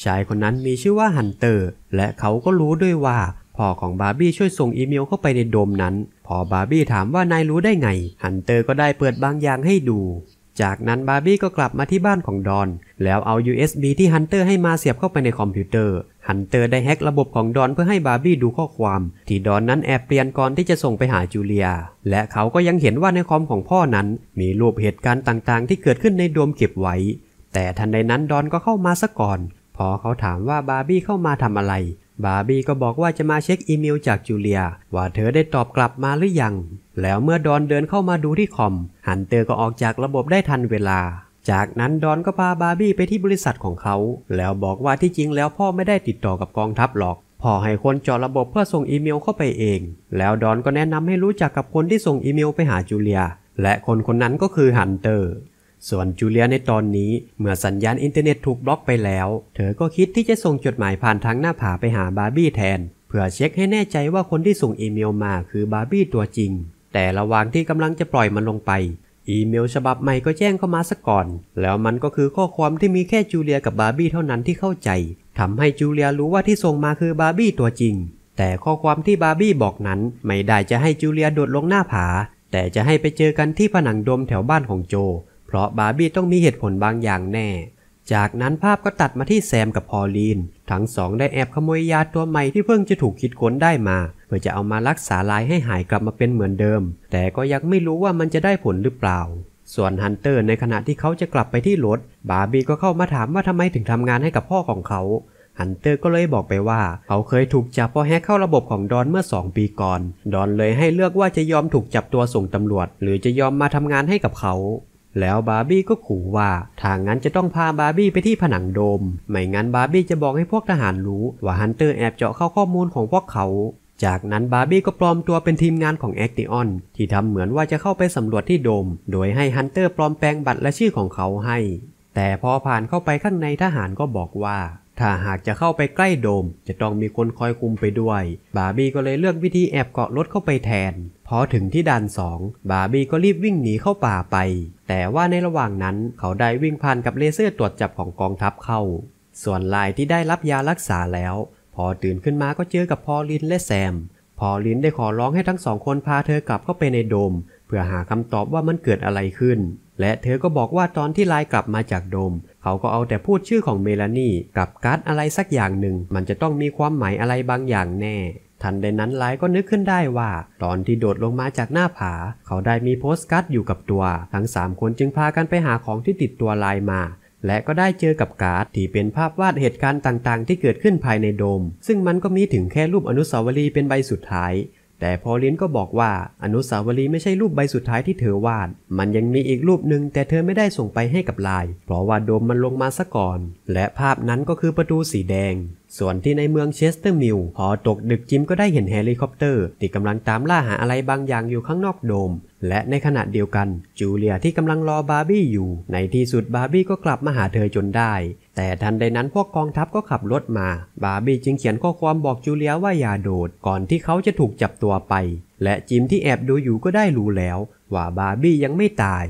ชายคนนั้นมีชื่อว่าฮันเตอร์ และเขาก็รู้ด้วยว่าพ่อของบาร์บี้ช่วยส่งอีเมลเข้าไปในโดมนั้น พอบาร์บี้ถามว่านายรู้ได้ไงฮันเตอร์ก็ได้เปิดบางอย่างให้ดู จากนั้นบาร์บี้ก็กลับมาที่บ้านของดอนแล้วเอา USB ที่ฮันเตอร์ให้มาเสียบเข้าไปในคอมพิวเตอร์ฮันเตอร์ได้แฮกระบบของดอนเพื่อให้บาร์บี้ดูข้อความที่ดอนนั้นแอบเปลี่ยนก่อนที่จะส่งไปหาจูเลีย และเขาก็ยังเห็นว่าในคอมของพ่อนั้นมีรูปเหตุการณ์ต่างๆ ที่เกิดขึ้นในโดมเก็บไว้ แต่ทันใดนั้นดอนก็เข้ามาซะก่อนพอเขาถามว่าบาร์บี้เข้ามาทำอะไรบาร์บี้ก็บอกว่าจะมาเช็คอีเมลจากจูเลียว่าเธอได้ตอบกลับมาหรือยัง แล้วเมื่อดอนเดินเข้ามาดูที่คอม ฮันเตอร์ก็ออกจากระบบได้ทันเวลา จากนั้นดอนก็พาบาร์บี้ไปที่บริษัทของเขา แล้วบอกว่าที่จริงแล้วพ่อไม่ได้ติดต่อกับกองทัพหรอก พ่อให้คนจอระบบเพื่อส่งอีเมลเข้าไปเอง แล้วดอนก็แนะนำให้รู้จักกับคนที่ส่งอีเมล ไปหาจูเลีย และคนคนนั้นก็คือฮันเตอร์ส่วนจูเลียในตอนนี้เมื่อสัญญาณอินเทอร์เน็ตถูกบล็อกไปแล้ว เธอก็คิดที่จะส่งจดหมายผ่านทางหน้าผาไปหาบาร์บี้แทน เพื่อเช็คให้แน่ใจว่าคนที่ส่งอีเมลมาคือบาร์บี้ตัวจริง แต่ระหว่างที่กำลังจะปล่อยมันลงไป อีเมลฉบับใหม่ก็แจ้งเข้ามาซะก่อน แล้วมันก็คือข้อความที่มีแค่จูเลียกับบาร์บี้เท่านั้นที่เข้าใจทำให้จูเลียรู้ว่าที่ส่งมาคือบาร์บี้ตัวจริง แต่ข้อความที่บาร์บี้บอกนั้นไม่ได้จะให้จูเลียโดดลงหน้าผา แต่จะให้ไปเจอกันที่ผนังโดมแถวบ้านของโจเพราะบาร์บี้ต้องมีเหตุผลบางอย่างแน่ จากนั้นภาพก็ตัดมาที่แซมกับพอลีน ทั้งสองได้แอบขโมยยาตัวใหม่ที่เพิ่งจะถูกคิดค้นได้มา เพื่อจะเอามารักษาลายให้หายกลับมาเป็นเหมือนเดิม แต่ก็ยังไม่รู้ว่ามันจะได้ผลหรือเปล่า ส่วนฮันเตอร์ในขณะที่เขาจะกลับไปที่รถ บาร์บี้ก็เข้ามาถามว่าทำไมถึงทำงานให้กับพ่อของเขา ฮันเตอร์ก็เลยบอกไปว่าเขาเคยถูกจับเพราะแฮกเข้าระบบของดอนเมื่อ 2 ปีก่อน ดอนเลยให้เลือกว่าจะยอมถูกจับตัวส่งตำรวจ หรือจะยอมมาทำงานให้กับเขาแล้วบาร์บี้ก็ขู่ว่าทางนั้นจะต้องพาบาร์บี้ไปที่ผนังโดม ไม่งั้นบาร์บี้จะบอกให้พวกทหารรู้ว่าฮันเตอร์แอบเจาะเข้าข้อมูลของพวกเขา จากนั้นบาร์บี้ก็ปลอมตัวเป็นทีมงานของแอคติออนที่ทำเหมือนว่าจะเข้าไปสำรวจที่โดม โดยให้ฮันเตอร์ปลอมแปลงบัตรและชื่อของเขาให้ แต่พอผ่านเข้าไปข้างในทหารก็บอกว่าถ้าหากจะเข้าไปใกล้โดม จะต้องมีคนคอยคุมไปด้วย บาร์บี้ก็เลยเลือกวิธีแอบเกาะรถเข้าไปแทน พอถึงที่ด่านสอง บาร์บี้ก็รีบวิ่งหนีเข้าป่าไป แต่ว่าในระหว่างนั้นเขาได้วิ่งผ่านกับเลเซอร์ตรวจจับของกองทัพเข้า ส่วนลายที่ได้รับยารักษาแล้ว พอตื่นขึ้นมาก็เจอกับพอลินและแซม พอลินได้ขอร้องให้ทั้งสองคนพาเธอกลับเข้าไปในโดม เพื่อหาคำตอบว่ามันเกิดอะไรขึ้นและเธอก็บอกว่าตอนที่ไลน์กลับมาจากโดม เขาก็เอาแต่พูดชื่อของเมลานี่กับการ์ดอะไรสักอย่างหนึ่งมันจะต้องมีความหมายอะไรบางอย่างแน่ ทันใดนั้นไลน์ก็นึกขึ้นได้ว่า ตอนที่โดดลงมาจากหน้าผา เขาได้มีโพสการ์ดอยู่กับตัว ทั้ง3คนจึงพากันไปหาของที่ติดตัวไลน์มาและก็ได้เจอกับการ์ดที่เป็นภาพวาดเหตุการณ์ต่างๆที่เกิดขึ้นภายในโดม ซึ่งมันก็มีถึงแค่รูปอนุสาวรีย์เป็นใบสุดท้ายแต่พอลินก็บอกว่าอนุสาวรีย์ไม่ใช่รูปใบสุดท้ายที่เธอวาด มันยังมีอีกรูปหนึ่งแต่เธอไม่ได้ส่งไปให้กับลาย เพราะว่าโดมมันลงมาซะก่อน และภาพนั้นก็คือประตูสีแดงส่วนที่ในเมืองเชสเตอร์มิลพอตกดึกจิมก็ได้เห็นเฮลิคอปเตอร์ ที่กำลังตามล่าหาอะไรบางอย่างอยู่ข้างนอกโดม และในขณะเดียวกันจูเลียที่กำลังรอบาร์บี้อยู่ ในที่สุดบาร์บี้ก็กลับมาหาเธอจนได้ แต่ทันใดนั้นพวกกองทัพก็ขับรถมา บาร์บี้จึงเขียนข้อความบอกจูเลียว่าอย่าโดดก่อนที่เขาจะถูกจับตัวไป และจิมที่แอบดูอยู่ก็ได้รู้แล้วว่าบาร์บี้ยังไม่ตาย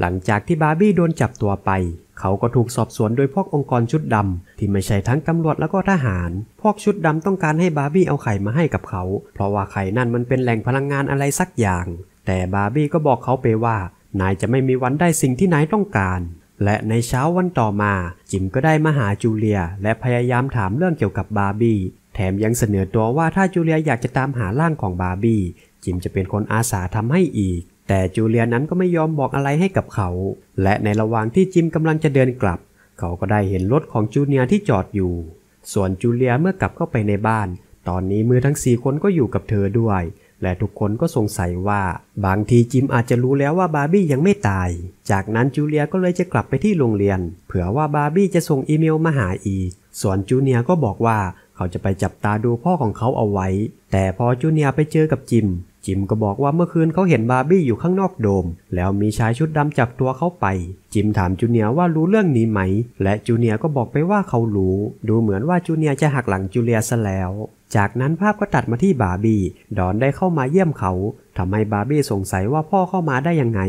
หลังจากที่บาร์บี้โดนจับตัวไปเขาก็ถูกสอบสวนโดยพวกองค์กรชุดดำที่ไม่ใช่ทั้งตำรวจแล้วก็ทหาร พวกชุดดำต้องการให้บาร์บี้เอาไข่มาให้กับเขา เพราะว่าไข่นั่นมันเป็นแหล่งพลังงานอะไรสักอย่าง แต่บาร์บี้ก็บอกเขาไปว่า นายจะไม่มีวันได้สิ่งที่นายต้องการ และในเช้าวันต่อมาจิมก็ได้มาหาจูเลีย และพยายามถามเรื่องเกี่ยวกับบาร์บี้แถมยังเสนอตัวว่าถ้าจูเลียอยากจะตามหาร่างของบาร์บี้จิมจะเป็นคนอาสาทำให้อีกแต่จูเลียนั้นก็ไม่ยอมบอกอะไรให้กับเขา และในระหว่างที่จิมกำลังจะเดินกลับ เขาก็ได้เห็นรถของจูเนียที่จอดอยู่ ส่วนจูเลียเมื่อกลับเข้าไปในบ้าน ตอนนี้มือทั้งสี่คนก็อยู่กับเธอด้วย และทุกคนก็สงสัยว่า บางทีจิมอาจจะรู้แล้วว่าบาร์บี้ยังไม่ตาย จากนั้นจูเลียก็เลยจะกลับไปที่โรงเรียน เผื่อว่าบาร์บี้จะส่งอีเมลมาหาอีก ส่วนจูเนียก็บอกว่าเขาจะไปจับตาดูพ่อของเขาเอาไว้ แต่พอจูเนียไปเจอกับจิมจิมก็บอกว่าเมื่อคืนเขาเห็นบาร์บี้อยู่ข้างนอกโดม แล้วมีชายชุดดำจับตัวเขาไป จิมถามจูเนียว่ารู้เรื่องนี้ไหม และจูเนียก็บอกไปว่าเขารู้ ดูเหมือนว่าจูเนียจะหักหลังจูเลียซะแล้ว จากนั้นภาพก็ตัดมาที่บาร์บี้ ดอนได้เข้ามาเยี่ยมเขา ทำให้บาร์บี้สงสัยว่าพ่อเข้ามาได้ยังไง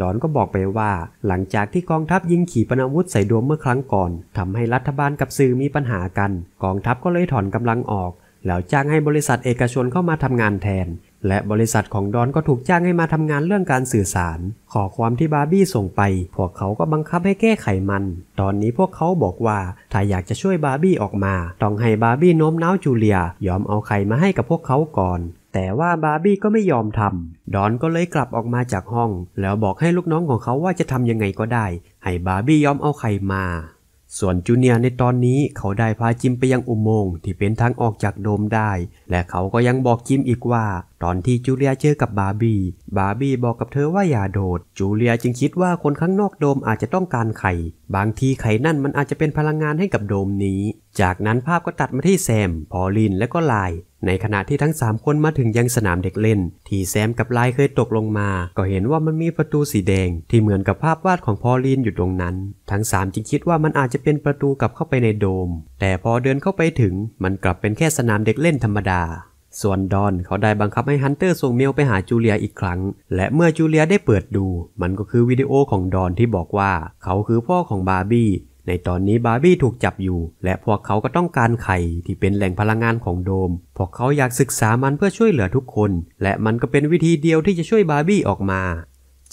ดอนก็บอกไปว่าหลังจากที่กองทัพยิงขีปนาวุธใส่โดมเมื่อครั้งก่อนทำให้รัฐบาลกับสื่อมีปัญหากัน กองทัพก็เลยถอนกำลังออก แล้วจ้างให้บริษัทเอกชนเข้ามาทำงานแทนและบริษัทของดอนก็ถูกจ้างให้มาทำงานเรื่องการสื่อสาร ขอความที่บาร์บี้ส่งไป พวกเขาก็บังคับให้แก้ไขมัน ตอนนี้พวกเขาบอกว่าถ้าอยากจะช่วยบาร์บี้ออกมา ต้องให้บาร์บี้โน้มน้าวจูเลีย ยอมเอาไข่มาให้กับพวกเขาก่อน แต่ว่าบาร์บี้ก็ไม่ยอมทำดอนก็เลยกลับออกมาจากห้อง แล้วบอกให้ลูกน้องของเขาว่าจะทำยังไงก็ได้ให้บาร์บี้ยอมเอาไข่มา ส่วนจูเนียในตอนนี้เขาได้พาจิมไปยังอุโมงค์ที่เป็นทางออกจากโดมได้และเขาก็ยังบอกจิมอีกว่า ตอนที่จูเลียเจอกับบาร์บี้บาร์บี้บอกกับเธอว่าอย่าโดดจูเลียจึงคิดว่าคนข้างนอกโดมอาจจะต้องการไข่บางทีไข่นั่นมันอาจจะเป็นพลังงานให้กับโดมนี้ จากนั้นภาพก็ตัดมาที่แซม พอลินและก็ไลน์ในขณะที่ทั้ง 3 คนมาถึงยังสนามเด็กเล่น ที่แซมกับไลน์เคยตกลงมา ก็เห็นว่ามันมีประตูสีแดงที่เหมือนกับภาพวาดของพอลินอยู่ตรงนั้น ทั้ง3จึงคิดว่ามันอาจจะเป็นประตูกลับเข้าไปในโดม แต่พอเดินเข้าไปถึงมันกลับเป็นแค่สนามเด็กเล่นธรรมดาาส่วนดอนเขาได้บังคับให้ฮันเตอร์ส่งเมลไปหาจูเลียอีกครั้ง และเมื่อจูเลียได้เปิดดู มันก็คือวิดีโอของดอนที่บอกว่า เขาคือพ่อของบาร์บี้ในตอนนี้บาร์บี้ถูกจับอยู่ และพวกเขาก็ต้องการไข่ที่เป็นแหล่งพลังงานของโดม พวกเขาอยากศึกษามันเพื่อช่วยเหลือทุกคน และมันก็เป็นวิธีเดียวที่จะช่วยบาร์บี้ออกมา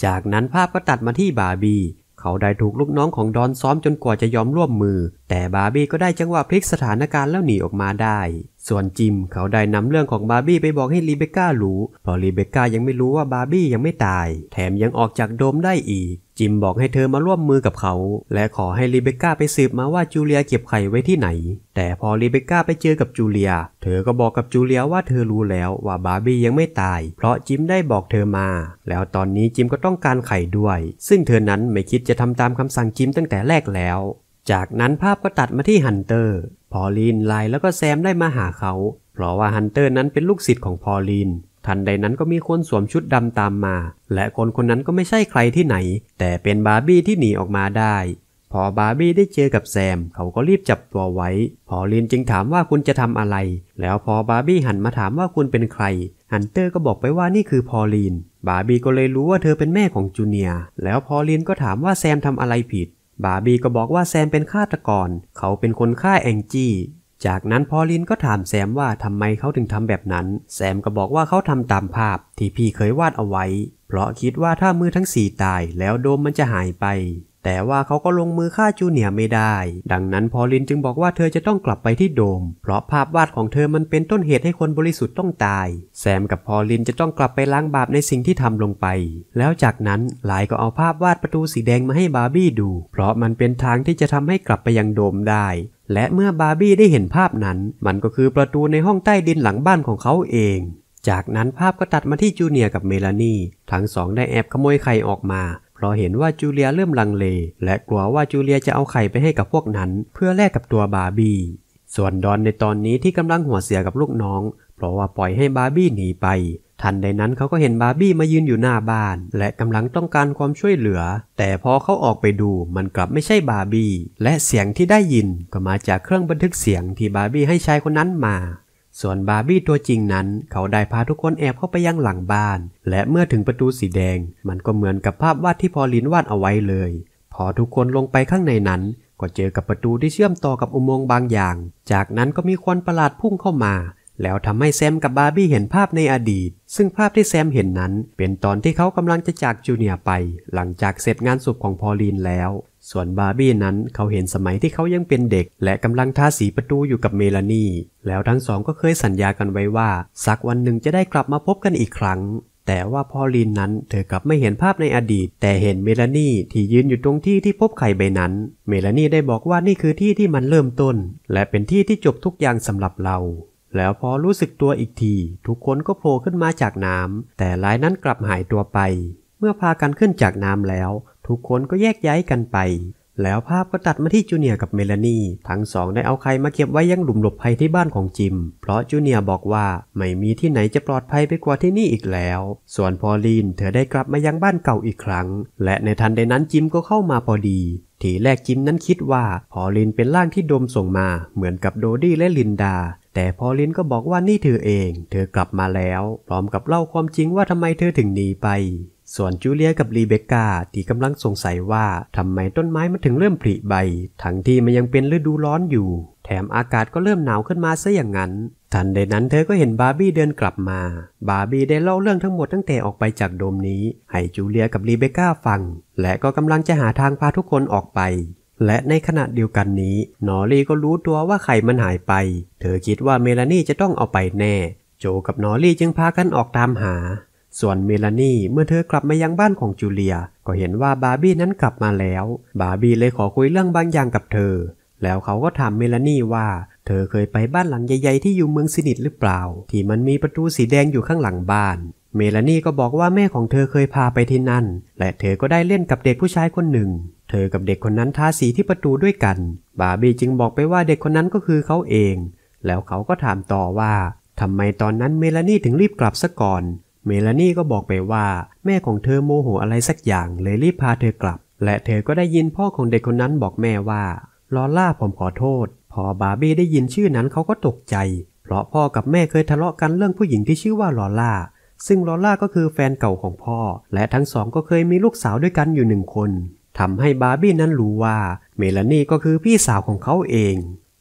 จากนั้นภาพก็ตัดมาที่บาร์บี้เขาได้ถูกลูกน้องของดอนซ้อมจนกว่าจะยอมร่วมมือ แต่บาร์บี้ก็ได้จังหวะพลิกสถานการณ์แล้วหนีออกมาได้ส่วนจิม เขาได้นำเรื่องของบาร์บี้ไปบอกให้รีเบคก้ารู้เพราะรีเบคก้ายังไม่รู้ว่าบาร์บี้ยังไม่ตาย แถมยังออกจากโดมได้อีก จิมบอกให้เธอมาร่วมมือกับเขา และขอให้รีเบคก้าไปสืบมาว่าจูเลียเก็บไข่ไว้ที่ไหน แต่พอรีเบคก้าไปเจอกับจูเลีย เธอก็บอกกับจูเลียว่าเธอรู้แล้วว่าบาร์บี้ยังไม่ตาย เพราะจิมได้บอกเธอมา แล้วตอนนี้จิมก็ต้องการไข่ด้วย ซึ่งเธอนั้นไม่คิดจะทำตามคำสั่งจิมตั้งแต่แรกแล้ว จากนั้นภาพก็ตัดมาที่ฮันเตอร์พอลีนไลน์แล้วก็แซมได้มาหาเขา เพราะว่าฮันเตอร์นั้นเป็นลูกศิษย์ของพอลีนทันใดนั้นก็มีคนสวมชุดดำตามมา และคนคนนั้นก็ไม่ใช่ใครที่ไหน แต่เป็นบาร์บี้ที่หนีออกมาได้ พอบาร์บี้ได้เจอกับแซม เขาก็รีบจับตัวไว้ พอลีนจึงถามว่าคุณจะทำอะไร แล้วพอบาร์บี้หันมาถามว่าคุณเป็นใครฮันเตอร์ก็บอกไปว่านี่คือพอลีนบาร์บี้ก็เลยรู้ว่าเธอเป็นแม่ของจูเนียร์แล้วพอลีนก็ถามว่าแซมทำอะไรผิดบาร์บี้ก็บอกว่าแซมเป็นฆาตกร เขาเป็นคนฆ่าแองจี้ จากนั้นพอลินก็ถามแซมว่าทำไมเขาถึงทำแบบนั้น แซมก็บอกว่าเขาทำตามภาพที่พี่เคยวาดเอาไว้ เพราะคิดว่าถ้ามือทั้งสี่ตายแล้วโดมมันจะหายไปแต่ว่าเขาก็ลงมือฆ่าจูเนียไม่ได้ ดังนั้นพอลินจึงบอกว่าเธอจะต้องกลับไปที่โดม เพราะภาพวาดของเธอมันเป็นต้นเหตุให้คนบริสุทธิ์ต้องตาย แซมกับพอลินจะต้องกลับไปล้างบาปในสิ่งที่ทำลงไป แล้วจากนั้นหลายก็เอาภาพวาดประตูสีแดงมาให้บาร์บี้ดู เพราะมันเป็นทางที่จะทำให้กลับไปยังโดมได้ และเมื่อบาร์บี้ได้เห็นภาพนั้น มันก็คือประตูในห้องใต้ดินหลังบ้านของเขาเอง จากนั้นภาพก็ตัดมาที่จูเนียร์กับเมลานีทั้งสองได้แอบขโมยไข่ออกมาราะเห็นว่าจูเลียเริ่มลังเล และกลัวว่าจูเลียจะเอาไข่ไปให้กับพวกนั้น เพื่อแลกกับตัวบาร์บี้ส่วนดอนในตอนนี้ที่กำลังหัวเสียกับลูกน้อง เพราะว่าปล่อยให้บาร์บี้หนีไป ทันใดนั้นเขาก็เห็นบาร์บี้มายืนอยู่หน้าบ้าน และกำลังต้องการความช่วยเหลือ แต่พอเขาออกไปดูมันกลับไม่ใช่บาร์บี้และเสียงที่ได้ยินก็มาจากเครื่องบันทึกเสียงที่บาร์บี้ให้ชายคนนั้นมาส่วนบาร์บี้ตัวจริงนั้น เขาได้พาทุกคนแอบเข้าไปยังหลังบ้าน และเมื่อถึงประตูสีแดง มันก็เหมือนกับภาพวาดที่พอลินวาดเอาไว้เลย พอทุกคนลงไปข้างในนั้น ก็เจอกับประตูที่เชื่อมต่อกับอุโมงค์บางอย่าง จากนั้นก็มีควันประหลาดพุ่งเข้ามา แล้วทำให้แซมกับบาร์บี้เห็นภาพในอดีต ซึ่งภาพที่แซมเห็นนั้น เป็นตอนที่เขากำลังจะจากจูเนียร์ไป หลังจากเสร็จงานศพของพอลินแล้วส่วนบาร์บี้นั้นเขาเห็นสมัยที่เขายังเป็นเด็ก และกำลังทาสีประตูอยู่กับเมลานีแล้วทั้งสองก็เคยสัญญากันไว้ว่าสักวันหนึ่งจะได้กลับมาพบกันอีกครั้ง แต่ว่าพอลีนนั้นเธอกลับไม่เห็นภาพในอดีต แต่เห็นเมลานีที่ยืนอยู่ตรงที่ที่พบไข่ใบนั้น เมลานีได้บอกว่านี่คือที่ที่มันเริ่มต้น และเป็นที่ที่จบทุกอย่างสำหรับเรา แล้วพอรู้สึกตัวอีกที ทุกคนก็โผล่ขึ้นมาจากน้ำแต่ลายนั้นกลับหายตัวไป เมื่อพากันขึ้นจากน้ำแล้วทุกคนก็แยกย้ายกันไป แล้วภาพก็ตัดมาที่จูเนียร์กับเมลานี ทั้งสองได้เอาใครมาเก็บไว้ยังหลุมหลบภัยที่บ้านของจิม เพราะจูเนียร์บอกว่าไม่มีที่ไหนจะปลอดภัยไปกว่าที่นี่อีกแล้ว ส่วนพอลีนเธอได้กลับมายังบ้านเก่าอีกครั้ง และในทันใดนั้นจิมก็เข้ามาพอดี ทีแรกจิมนั้นคิดว่าพอลินเป็นร่างที่ดมส่งมาเหมือนกับโดดี้และลินดา แต่พอลินก็บอกว่านี่เธอเอง เธอกลับมาแล้ว พร้อมกับเล่าความจริงว่าทำไมเธอถึงหนีไปส่วนจูเลียกับรีเบกาที่กำลังสงสัยว่าทำไมต้นไม้มันถึงเริ่มผลิใบ ทั้งที่มันยังเป็นฤดูร้อนอยู่ แถมอากาศก็เริ่มหนาวขึ้นมาซะอย่างนั้น ทันใดนั้นเธอก็เห็นบาร์บี้เดินกลับมา บาร์บี้ได้เล่าเรื่องทั้งหมดตั้งแต่ออกไปจากโดมนี้ ให้จูเลียกับรีเบกาฟัง และก็กำลังจะหาทางพาทุกคนออกไป และในขณะเดียวกันนี้นอรี่ก็รู้ตัวว่าไข่มันหายไป เธอคิดว่าเมลานี่จะต้องเอาไปแน่ โจกับนอรี่จึงพากันออกตามหาส่วนเมลานี เมื่อเธอกลับมายังบ้านของจูเลีย ก็เห็นว่าบาร์บี้นั้นกลับมาแล้ว บาร์บี้เลยขอคุยเรื่องบางอย่างกับเธอ แล้วเขาก็ถามเมลานีว่าเธอเคยไปบ้านหลังใหญ่ๆที่อยู่เมืองซินิตหรือเปล่า ที่มันมีประตูสีแดงอยู่ข้างหลังบ้าน เมลานีก็บอกว่าแม่ของเธอเคยพาไปที่นั่น และเธอก็ได้เล่นกับเด็กผู้ชายคนหนึ่ง เธอกับเด็กคนนั้นทาสีที่ประตูด้วยกัน บาร์บี้จึงบอกไปว่าเด็กคนนั้นก็คือเขาเอง แล้วเขาก็ถามต่อว่าทำไมตอนนั้นเมลานีถึงรีบกลับซะก่อนเมลานี่ก็บอกไปว่า แม่ของเธอโมโหอะไรสักอย่างเลยรีบพาเธอกลับ และเธอก็ได้ยินพ่อของเด็กคนนั้นบอกแม่ว่า ลอล่าผมขอโทษ พอบาร์บี้ได้ยินชื่อนั้นเขาก็ตกใจ เพราะพ่อกับแม่เคยทะเลาะกันเรื่องผู้หญิงที่ชื่อว่าลอล่า ซึ่งลอล่าก็คือแฟนเก่าของพ่อ และทั้งสองก็เคยมีลูกสาวด้วยกันอยู่หนึ่งคนทำให้บาร์บี้นั้นรู้ว่า เมลานี่ก็คือพี่สาวของเขาเอง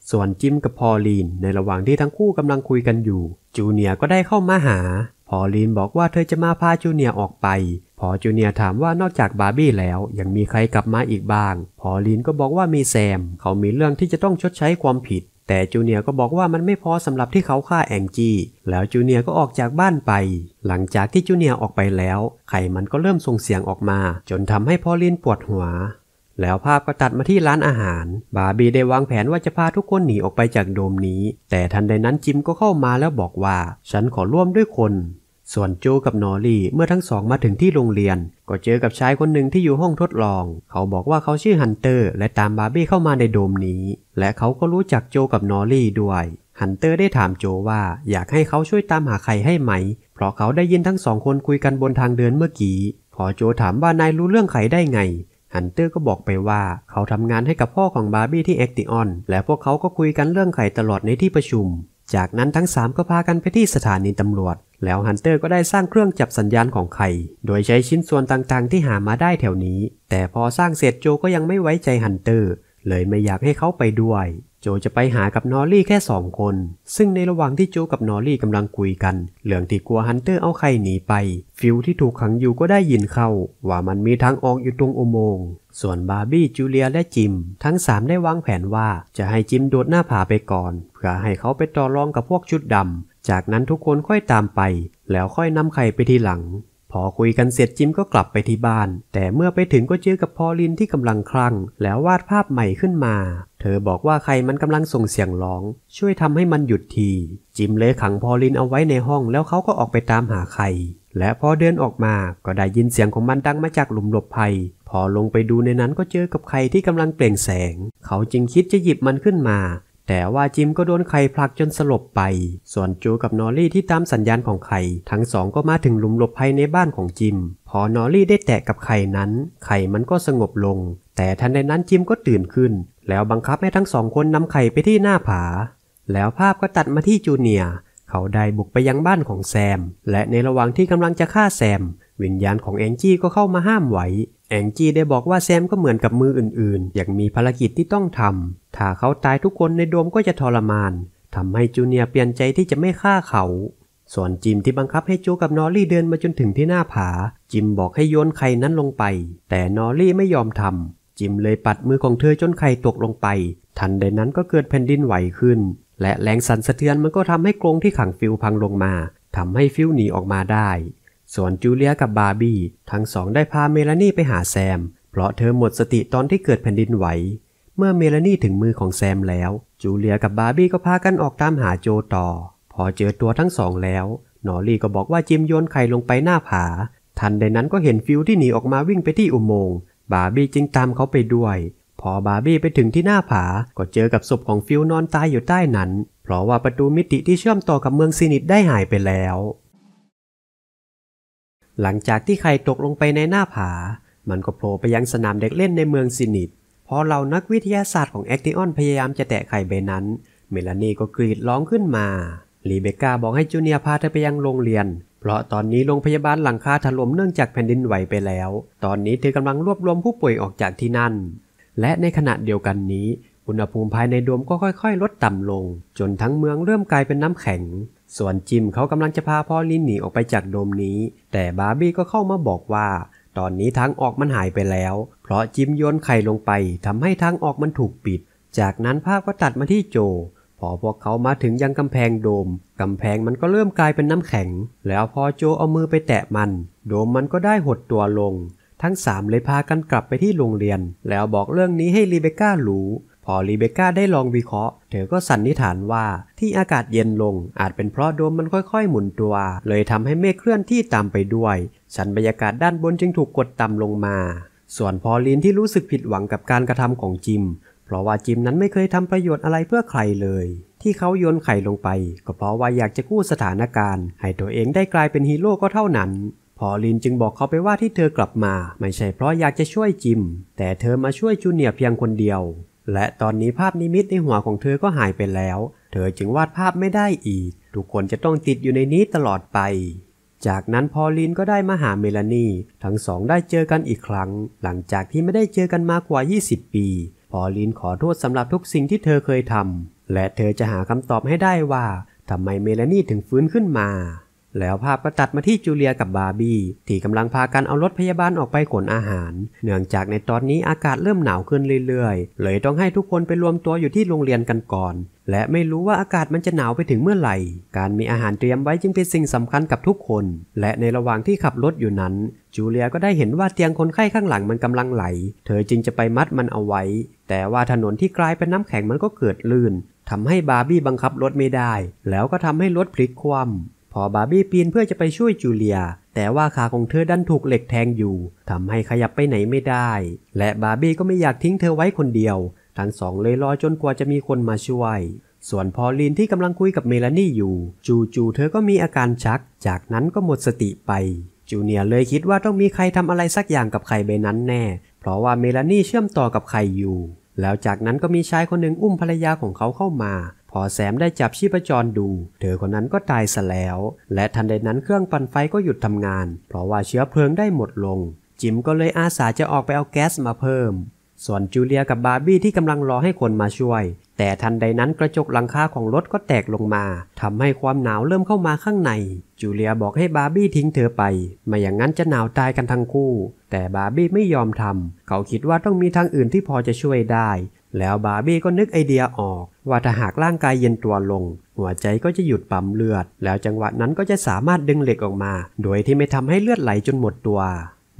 ส่วนจิมกับพอลีน ในระหว่างที่ทั้งคู่กำลังคุยกันอยู่ จูเนียก็ได้เข้ามาหาพอลีนบอกว่าเธอจะมาพาจูเนียออกไป พอจูเนียถามว่านอกจากบาร์บี้แล้ว ยังมีใครกลับมาอีกบ้าง พอลีนก็บอกว่ามีแซม เขามีเรื่องที่จะต้องชดใช้ความผิด แต่จูเนียก็บอกว่ามันไม่พอสำหรับที่เขาฆ่าแองจี้แล้วจูเนียก็ออกจากบ้านไป หลังจากที่จูเนียออกไปแล้ว ไข่มันก็เริ่มส่งเสียงออกมา จนทำให้พอลีนปวดหัว แล้วภาพก็ตัดมาที่ร้านอาหาร บาร์บี้ได้วางแผนว่าจะพาทุกคนหนีออกไปจากโดมนี้ แต่ทันใดนั้นจิมก็เข้ามาแล้วบอกว่า ฉันขอร่วมด้วยคนส่วนโจกับนอรี่เมื่อทั้งสองมาถึงที่โรงเรียน ก็เจอกับชายคนหนึ่งที่อยู่ห้องทดลอง เขาบอกว่าเขาชื่อฮันเตอร์และตามบาร์บี้เข้ามาในโดมนี้ และเขาก็รู้จักโจกับนอรี่ด้วยฮันเตอร์ได้ถามโจว่า อยากให้เขาช่วยตามหาใครให้ไหม เพราะเขาได้ยินทั้งสองคนคุยกันบนทางเดินเมื่อกี้ พอโจถามว่านายรู้เรื่องใครได้ไงฮันเตอร์ก็บอกไปว่าเขาทำงานให้กับพ่อของบาร์บี้ที่แอคติออนและพวกเขาก็คุยกันเรื่องไข่ตลอดในที่ประชุม จากนั้นทั้งสามก็พากันไปที่สถานีตำรวจแล้วฮันเตอร์ก็ได้สร้างเครื่องจับสัญญาณของไข่โดยใช้ชิ้นส่วนต่างๆ ที่หามาได้แถวนี้ แต่พอสร้างเสร็จโจก็ยังไม่ไว้ใจฮันเตอร์ เลยไม่อยากให้เขาไปด้วย โจจะไปหากับนอรี่แค่สองคน ซึ่งในระหว่างที่โจกับนอรี่กำลังคุยกัน เหลืองที่กลัวฮันเตอร์เอาไข่หนีไป ฟิวที่ถูกขังอยู่ก็ได้ยินเข้า ว่ามันมีทางออกอยู่ตรงอุโมงค์ส่วนบาร์บี้จูเลีย และจิมทั้งสามได้วางแผนว่าจะให้จิมโดดหน้าผาไปก่อนเพื่อให้เขาไปต่อรองกับพวกชุดดำจากนั้นทุกคนค่อยตามไป แล้วค่อยนำไข่ไปทีหลัง พอคุยกันเสร็จจิมก็กลับไปที่บ้าน แต่เมื่อไปถึงก็เจอกับพอลินที่กำลังคลั่ง แล้ววาดภาพใหม่ขึ้นมา เธอบอกว่าไข่มันกำลังส่งเสียงร้อง ช่วยทำให้มันหยุดที จิมเลยขังพอลินเอาไว้ในห้อง แล้วเขาก็ออกไปตามหาไข่และพอเดินออกมาก็ได้ยินเสียงของมันดังมาจากหลุมหลบภัย พอลงไปดูในนั้นก็เจอกับไข่ที่กำลังเปล่งแสง เขาจึงคิดจะหยิบมันขึ้นมาแต่ว่าจิมก็โดนไข่ผลักจนสลบไป ส่วนจูกับนอรี่ที่ตามสัญญาณของไข่ทั้งสองก็มาถึงหลุมหลบภัยในบ้านของจิม พอนอรี่ได้แตะกับไข่นั้น ไข่มันก็สงบลง แต่ทันใดนั้นจิมก็ตื่นขึ้น แล้วบังคับให้ทั้งสองคนนำไข่ไปที่หน้าผา แล้วภาพก็ตัดมาที่จูเนีย เขาได้บุกไปยังบ้านของแซม และในระหว่างที่กำลังจะฆ่าแซม วิญญาณของแองจี้ก็เข้ามาห้ามไว้แองจี้ได้บอกว่าแซมก็เหมือนกับมืออื่น ๆ อย่างมีภารกิจที่ต้องทำถ้าเขาตายทุกคนในโดมก็จะทรมานทำให้จูเนียเปลี่ยนใจที่จะไม่ฆ่าเขา ส่วนจิมที่บังคับให้โจกับนอรี่เดินมาจนถึงที่หน้าผา จิมบอกให้โยนไข่นั้นลงไป แต่นอรี่ไม่ยอมทำจิมเลยปัดมือของเธอจนไข่ตกลงไป ทันใดนั้นก็เกิดแผ่นดินไหวขึ้น และแรงสั่นสะเทือนมันก็ทำให้กรงที่ขังฟิลพังลงมาทำให้ฟิลหนีออกมาได้ ส่วนจูเลียกับบาร์บี้ทั้งสองได้พาเมลานี่ไปหาแซม เพราะเธอหมดสติตอนที่เกิดแผ่นดินไหวมื่อเมลานี่ถึงมือของแซมแล้ว จูเลียกับบาร์บี้ก็พากันออกตามหาโจต่อ พอเจอตัวทั้งสองแล้วนอรี่ก็บอกว่าจิมโยนไข่ลงไปหน้าผา ทันใดนั้นก็เห็นฟิวที่หนีออกมาวิ่งไปที่อุโมงค์บาร์บี้จึงตามเขาไปด้วย พอบาร์บี้ไปถึงที่หน้าผา ก็เจอกับศพของฟิวนอนตายอยู่ใต้นั้น เพราะว่าประตูมิติที่เชื่อมต่อกับเมืองซินิตได้หายไปแล้ว หลังจากที่ไข่ตกลงไปในหน้าผา มันก็โผล่ไปยังสนามเด็กเล่นในเมืองซินิตพอเหล่านักวิทยาศาสตร์ของแอคติออนพยายามจะแตะไข่ใบนั้น เมลานีก็กรีดร้องขึ้นมา ลีเบกาบอกให้จูเนียพาเธอไปยังโรงเรียน เพราะตอนนี้โรงพยาบาลหลังคาถล่มเนื่องจากแผ่นดินไหวไปแล้ว ตอนนี้เธอกำลังรวบรวมผู้ป่วยออกจากที่นั่น และในขณะเดียวกันนี้ อุณหภูมิภายในโดมก็ค่อยๆ ลดต่ำลง จนทั้งเมืองเริ่มกลายเป็นน้ำแข็ง ส่วนจิมเขากำลังจะพาพอลินหนีออกไปจากโดมนี้ แต่บาร์บี้ก็เข้ามาบอกว่าตอนนี้ทางออกมันหายไปแล้ว เพราะจิมโยนไข่ลงไปทำให้ทางออกมันถูกปิด จากนั้นภาพก็ตัดมาที่โจ พอพวกเขามาถึงยังกำแพงโดมกำแพงมันก็เริ่มกลายเป็นน้ำแข็ง แล้วพอโจเอามือไปแตะมัน โดมมันก็ได้หดตัวลง ทั้งสามเลยพากันกลับไปที่โรงเรียน แล้วบอกเรื่องนี้ให้รีเบคก้ารู้พอรีเบคก้าได้ลองวิเคราะห์ เธอก็สันนิษฐานว่าที่อากาศเย็นลงอาจเป็นเพราะโดมมันค่อย ๆ หมุนตัว เลยทำให้เมฆเคลื่อนที่ตามไปด้วยชั้นบรรยากาศด้านบนจึงถูกกดต่ำลงมา ส่วนพอลินที่รู้สึกผิดหวังกับการกระทำของจิม เพราะว่าจิมนั้นไม่เคยทำประโยชน์อะไรเพื่อใครเลย ที่เขาโยนไข่ลงไป ก็เพราะว่าอยากจะกู้สถานการณ์ ให้ตัวเองได้กลายเป็นฮีโร่ก็เท่านั้น พอลินจึงบอกเขาไปว่าที่เธอกลับมา ไม่ใช่เพราะอยากจะช่วยจิม แต่เธอมาช่วยจูเนียเพียงคนเดียวและตอนนี้ภาพนิมิตในหัวของเธอก็หายไปแล้ว เธอจึงวาดภาพไม่ได้อีก ทุกคนจะต้องติดอยู่ในนี้ตลอดไป จากนั้นพอลินก็ได้มาหาเมลานี ทั้งสองได้เจอกันอีกครั้ง หลังจากที่ไม่ได้เจอกันมากว่า 20 ปี พอลินขอโทษสำหรับทุกสิ่งที่เธอเคยทำ และเธอจะหาคำตอบให้ได้ว่าทำไมเมลานีถึงฟื้นขึ้นมาแล้วภาพก็ตัดมาที่จูเลียกับบาร์บี้ที่กำลังพากันเอารถพยาบาลออกไปขนอาหาร เนื่องจากในตอนนี้อากาศเริ่มหนาวขึ้นเรื่อยๆ เลยต้องให้ทุกคนไปรวมตัวอยู่ที่โรงเรียนกันก่อน และไม่รู้ว่าอากาศมันจะหนาวไปถึงเมื่อไหร่ การมีอาหารเตรียมไว้จึงเป็นสิ่งสำคัญกับทุกคน และในระหว่างที่ขับรถอยู่นั้น จูเลียก็ได้เห็นว่าเตียงคนไข้ข้างหลังมันกำลังไหล เธอจึงจะไปมัดมันเอาไว้ แต่ว่าถนนที่กลายเป็นน้ำแข็งมันก็เกิดลื่น ทำให้บาร์บี้บังคับรถไม่ได้ แล้วก็ทำให้รถพลิกคว่ำพอบาร์บี้ปีนเพื่อจะไปช่วยจูเลีย แต่ว่าขาของเธอดันถูกเหล็กแทงอยู่ทำให้ขยับไปไหนไม่ได้ และบาร์บี้ก็ไม่อยากทิ้งเธอไว้คนเดียวทั้งสองเลยรอจนกว่าจะมีคนมาช่วย ส่วนพอลีนที่กำลังคุยกับเมลานี่อยู่ จูจูเธอก็มีอาการชักจากนั้นก็หมดสติไป จูเนียเลยคิดว่าต้องมีใครทำอะไรสักอย่างกับไข่ใบนั้นแน่ เพราะว่าเมลานี่เชื่อมต่อกับไข่อยู่ แล้วจากนั้นก็มีชายคนหนึ่งอุ้มภรรยาของเขาเข้ามาพอแซมได้จับชีพจรดู เธอคนนั้นก็ตายซะแล้ว และทันใดนั้นเครื่องปั่นไฟก็หยุดทำงาน เพราะว่าเชื้อเพลิงได้หมดลง จิมก็เลยอาสาจะออกไปเอาแก๊สมาเพิ่ม ส่วนจูเลียกับบาร์บี้ที่กำลังรอให้คนมาช่วย แต่ทันใดนั้นกระจกหลังคาของรถก็แตกลงมา ทำให้ความหนาวเริ่มเข้ามาข้างใน จูเลียบอกให้บาร์บี้ทิ้งเธอไป ไม่อย่างนั้นจะหนาวตายกันทั้งคู่ แต่บาร์บี้ไม่ยอมทำ เขาคิดว่าต้องมีทางอื่นที่พอจะช่วยได้แล้วบาร์บี้ก็นึกไอเดียออกว่าถ้าหากร่างกายเย็นตัวลง หัวใจก็จะหยุดปั๊มเลือด แล้วจังหวะนั้นก็จะสามารถดึงเหล็กออกมา โดยที่ไม่ทำให้เลือดไหลจนหมดตัว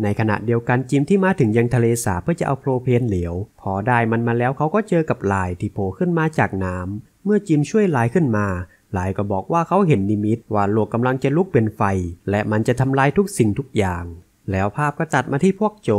ในขณะเดียวกันจิมที่มาถึงยังทะเลสาเพื่อจะเอาโครเพนเหลวพอได้มันมาแล้วเขาก็เจอกับลายที่โผล่ขึ้นมาจากน้ำ เมื่อจิมช่วยลายขึ้นมาลายก็บอกว่าเขาเห็นนิมิตว่าโลกกำลังจะลุกเป็นไฟ และมันจะทำลายทุกสิ่งทุกอย่างแล้วภาพก็ตัดมาที่พวกโจ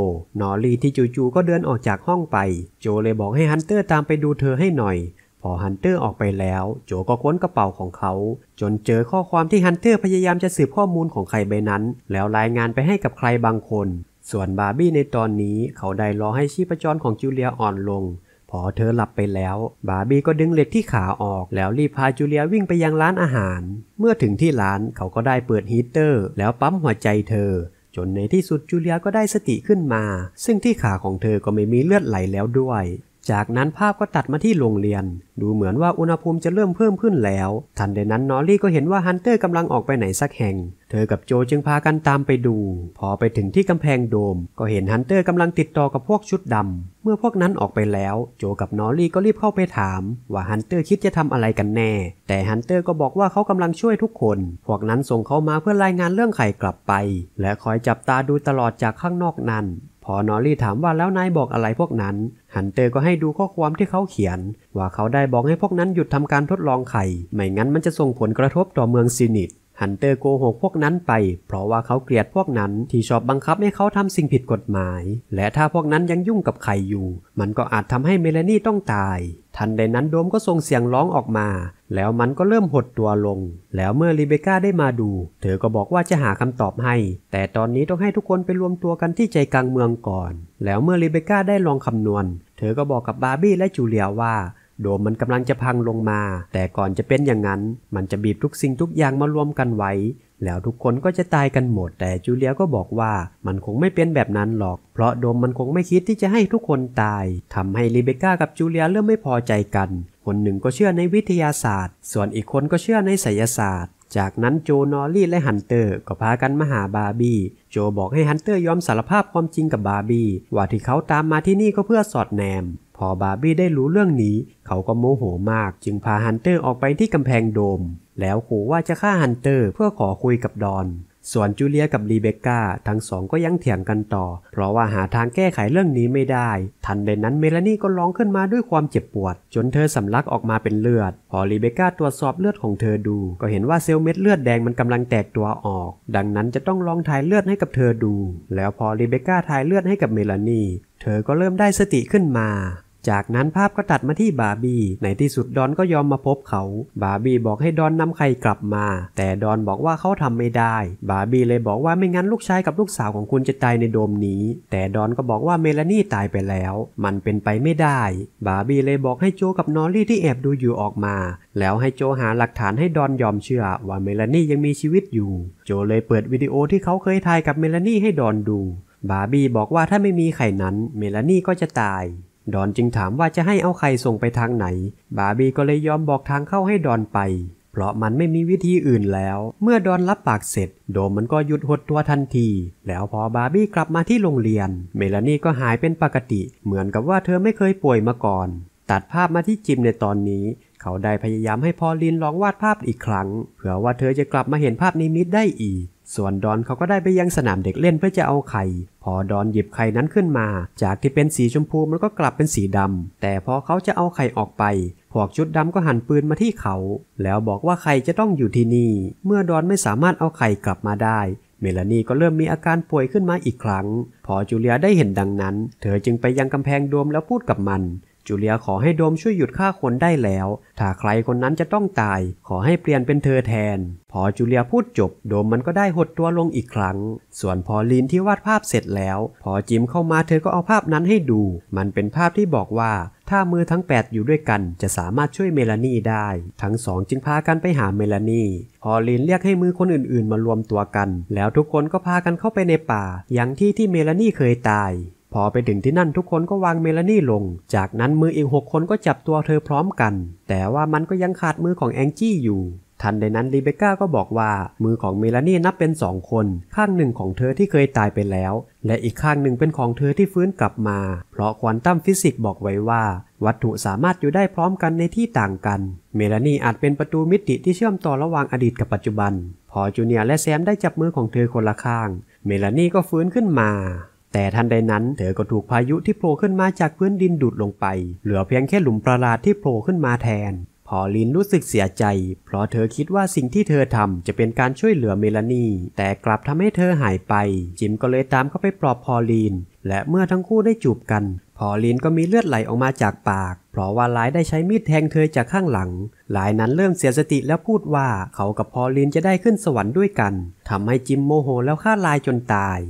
นอรีที่จู่ๆก็เดินออกจากห้องไป โจเลยบอกให้ฮันเตอร์ตามไปดูเธอให้หน่อย พอฮันเตอร์ออกไปแล้ว โจก็ค้นกระเป๋าของเขา จนเจอข้อความที่ฮันเตอร์พยายามจะสืบข้อมูลของใครใบนั้น แล้วรายงานไปให้กับใครบางคน ส่วนบาร์บี้ในตอนนี้เขาได้รอให้ชีพจรของจูเลียอ่อนลง พอเธอหลับไปแล้ว บาร์บี้ก็ดึงเหล็กที่ขาออก แล้วรีบพาจูเลียวิ่งไปยังร้านอาหาร เมื่อถึงที่ร้านเขาก็ได้เปิดฮีเตอร์ แล้วปั๊มหัวใจเธอจนในที่สุดจูเลียก็ได้สติขึ้นมา ซึ่งที่ขาของเธอก็ไม่มีเลือดไหลแล้วด้วยจากนั้นภาพก็ตัดมาที่โรงเรียน ดูเหมือนว่าอุณหภูมิจะเริ่มเพิ่มขึ้นแล้ว ทันใดนั้นนอรี่ก็เห็นว่าฮันเตอร์กำลังออกไปไหนสักแห่ง เธอกับโจจึงพากันตามไปดู พอไปถึงที่กำแพงโดม ก็เห็นฮันเตอร์กำลังติดต่อกับพวกชุดดำ เมื่อพวกนั้นออกไปแล้ว โจกับนอรี่ก็รีบเข้าไปถาม ว่าฮันเตอร์คิดจะทำอะไรกันแน่ แต่ฮันเตอร์ก็บอกว่าเขากำลังช่วยทุกคน พวกนั้นส่งเขามาเพื่อรายงานเรื่องไข่กลับไป และคอยจับตาดูตลอดจากข้างนอกนั้นพอนอรี่ถามว่าแล้วนายบอกอะไรพวกนั้นฮันเตอร์ก็ให้ดูข้อความที่เขาเขียน ว่าเขาได้บอกให้พวกนั้นหยุดทำการทดลองไข่ ไม่งั้นมันจะส่งผลกระทบต่อเมืองซินิตันเตอร์โกหกพวกนั้นไป เพราะว่าเขาเกลียดพวกนั้นที่ชอบบังคับให้เขาทำสิ่งผิดกฎหมาย และถ้าพวกนั้นยังยุ่งกับใครอยู่ มันก็อาจทำให้เมลานี่ต้องตาย ทันใดนั้นโดมก็ส่งเสียงร้องออกมา แล้วมันก็เริ่มหดตัวลง แล้วเมื่อริเบก้าได้มาดู เธอก็บอกว่าจะหาคำตอบให้ แต่ตอนนี้ต้องให้ทุกคนไปรวมตัวกันที่ใจกลางเมืองก่อน แล้วเมื่อริเบก้าได้ลองคำนวณ เธอก็บอกกับบาร์บี้และจูเลียว่าโดมมันกำลังจะพังลงมา แต่ก่อนจะเป็นอย่างนั้น มันจะบีบทุกสิ่งทุกอย่างมารวมกันไว้ แล้วทุกคนก็จะตายกันหมด แต่จูเลียก็บอกว่า มันคงไม่เป็นแบบนั้นหรอก เพราะโดมมันคงไม่คิดที่จะให้ทุกคนตาย ทำให้ริเบก้ากับจูเลียเริ่มไม่พอใจกัน คนหนึ่งก็เชื่อในวิทยาศาสตร์ ส่วนอีกคนก็เชื่อในไสยศาสตร์ จากนั้นโจนอรี่และฮันเตอร์ก็พากันมาหาบาร์บี้ โจบอกให้ฮันเตอร์ยอมสารภาพความจริงกับบาร์บี้ว่าที่เขาตามมาที่นี่ก็เพื่อสอดแนมพอบาร์บี้ได้รู้เรื่องนี้ เขาก็โมโหมาก จึงพาฮันเตอร์ออกไปที่กำแพงโดมแล้วขู่ว่าจะฆ่าฮันเตอร์เพื่อขอคุยกับดอน ส่วนจูเลียกับรีเบคก้าทั้งสองก็ยังเถียงกันต่อ เพราะว่าหาทางแก้ไขเรื่องนี้ไม่ได้ ทันใดนั้นเมลานี่ก็ร้องขึ้นมาด้วยความเจ็บปวด จนเธอสำลักออกมาเป็นเลือด พอรีเบคก้าตรวจสอบเลือดของเธอดู ก็เห็นว่าเซลล์เม็ดเลือดแดงมันกำลังแตกตัวออก ดังนั้นจะต้องลองถ่ายเลือดให้กับเธอดู แล้วพอรีเบคก้าถ่ายเลือดให้กับเมลานี่เธอก็เริ่มได้สติขึ้นมาจากนั้นภาพก็ตัดมาที่บาร์บี้ ในที่สุดดอนก็ยอมมาพบเขา บาร์บี้บอกให้ดอนนำไข่กลับมา แต่ดอนบอกว่าเขาทำไม่ได้ บาร์บี้เลยบอกว่าไม่งั้นลูกชายกับลูกสาวของคุณจะตายในโดมนี้ แต่ดอนก็บอกว่าเมลานี่ตายไปแล้ว มันเป็นไปไม่ได้ บาร์บี้เลยบอกให้โจกับนอรี่ที่แอบดูอยู่ออกมา แล้วให้โจหาหลักฐานให้ดอนยอมเชื่อ ว่าเมลานี่ยังมีชีวิตอยู่ โจเลยเปิดวิดีโอที่เขาเคยถ่ายกับเมลานี่ให้ดอนดู บาร์บี้บอกว่าถ้าไม่มีไข่นั้นเมลานี่ก็จะตายดอนจึงถามว่าจะให้เอาไข่ส่งไปทางไหน บาร์บี้ก็เลยยอมบอกทางเข้าให้ดอนไป เพราะมันไม่มีวิธีอื่นแล้ว เมื่อดอนรับปากเสร็จ โดมมันก็หยุดหดตัวทันที แล้วพอบาร์บี้กลับมาที่โรงเรียน เมลานี่ก็หายเป็นปกติ เหมือนกับว่าเธอไม่เคยป่วยมาก่อน ตัดภาพมาที่จิมในตอนนี้เขาได้พยายามให้พอลินลองวาดภาพอีกครั้ง เผื่อว่าเธอจะกลับมาเห็นภาพนิมิตได้อีก ส่วนดอนเขาก็ได้ไปยังสนามเด็กเล่นเพื่อจะเอาไข่ พอดอนหยิบไข่นั้นขึ้นมา จากที่เป็นสีชมพูมันก็กลับเป็นสีดำแต่พอเขาจะเอาไข่ออกไปพวกชุดดำก็หันปืนมาที่เขา แล้วบอกว่าไข่จะต้องอยู่ที่นี่ เมื่อดอนไม่สามารถเอาไข่กลับมาได้ เมลานีก็เริ่มมีอาการป่วยขึ้นมาอีกครั้ง พอจูเลียได้เห็นดังนั้น เธอจึงไปยังกำแพงโดมแล้วพูดกับมันจูเลียขอให้โดมช่วยหยุดฆ่าคนได้แล้ว ถ้าใครคนนั้นจะต้องตาย ขอให้เปลี่ยนเป็นเธอแทน พอจูเลียพูดจบ โดมมันก็ได้หดตัวลงอีกครั้ง ส่วนพอลีนที่วาดภาพเสร็จแล้ว พอจิมเข้ามาเธอก็เอาภาพนั้นให้ดู มันเป็นภาพที่บอกว่าถ้ามือทั้ง 8 อยู่ด้วยกัน จะสามารถช่วยเมลานีได้ ทั้งสองจึงพากันไปหาเมลานี พอลินเรียกให้มือคนอื่นๆ มารวมตัวกัน แล้วทุกคนก็พากันเข้าไปในป่า อย่างที่ที่เมลานีเคยตายพอไปถึงที่นั่นทุกคนก็วางเมลานี่ลง จากนั้นมืออีกหกคนก็จับตัวเธอพร้อมกัน แต่ว่ามันก็ยังขาดมือของแองจี้อยู่ ทันใดนั้นรีเบคก้าก็บอกว่า มือของเมลานี่นับเป็นสองคน ข้างหนึ่งของเธอที่เคยตายไปแล้ว และอีกข้างหนึ่งเป็นของเธอที่ฟื้นกลับมา เพราะควอนตัมฟิสิกส์บอกไว้ว่า วัตถุสามารถอยู่ได้พร้อมกันในที่ต่างกัน เมลานี่อาจเป็นประตูมิติที่เชื่อมต่อระหว่างอดีตกับปัจจุบัน พอจูเนียและแซมได้จับมือของเธอคนละข้าง เมลานี่ก็ฟื้นขึ้นมาแต่ทันใดนั้นเธอก็ถูกพายุที่โผล่ขึ้นมาจากพื้นดินดูดลงไปเหลือเพียงแค่หลุมประหลาดที่โผล่ขึ้นมาแทน พอลินรู้สึกเสียใจเพราะเธอคิดว่าสิ่งที่เธอทำจะเป็นการช่วยเหลือเมลานี แต่กลับทำให้เธอหายไป จิมก็เลยตามเข้าไปปลอบพอลีน และเมื่อทั้งคู่ได้จูบกัน พอลินก็มีเลือดไหลออกมาจากปาก เพราะว่าหลายได้ใช้มีดแทงเธอจากข้างหลัง หลายนั้นเริ่มเสียสติแล้วพูดว่าเขากับพอลินจะได้ขึ้นสวรรค์ด้วยกันทำให้จิมโมโหแล้วฆ่าลายจนตาย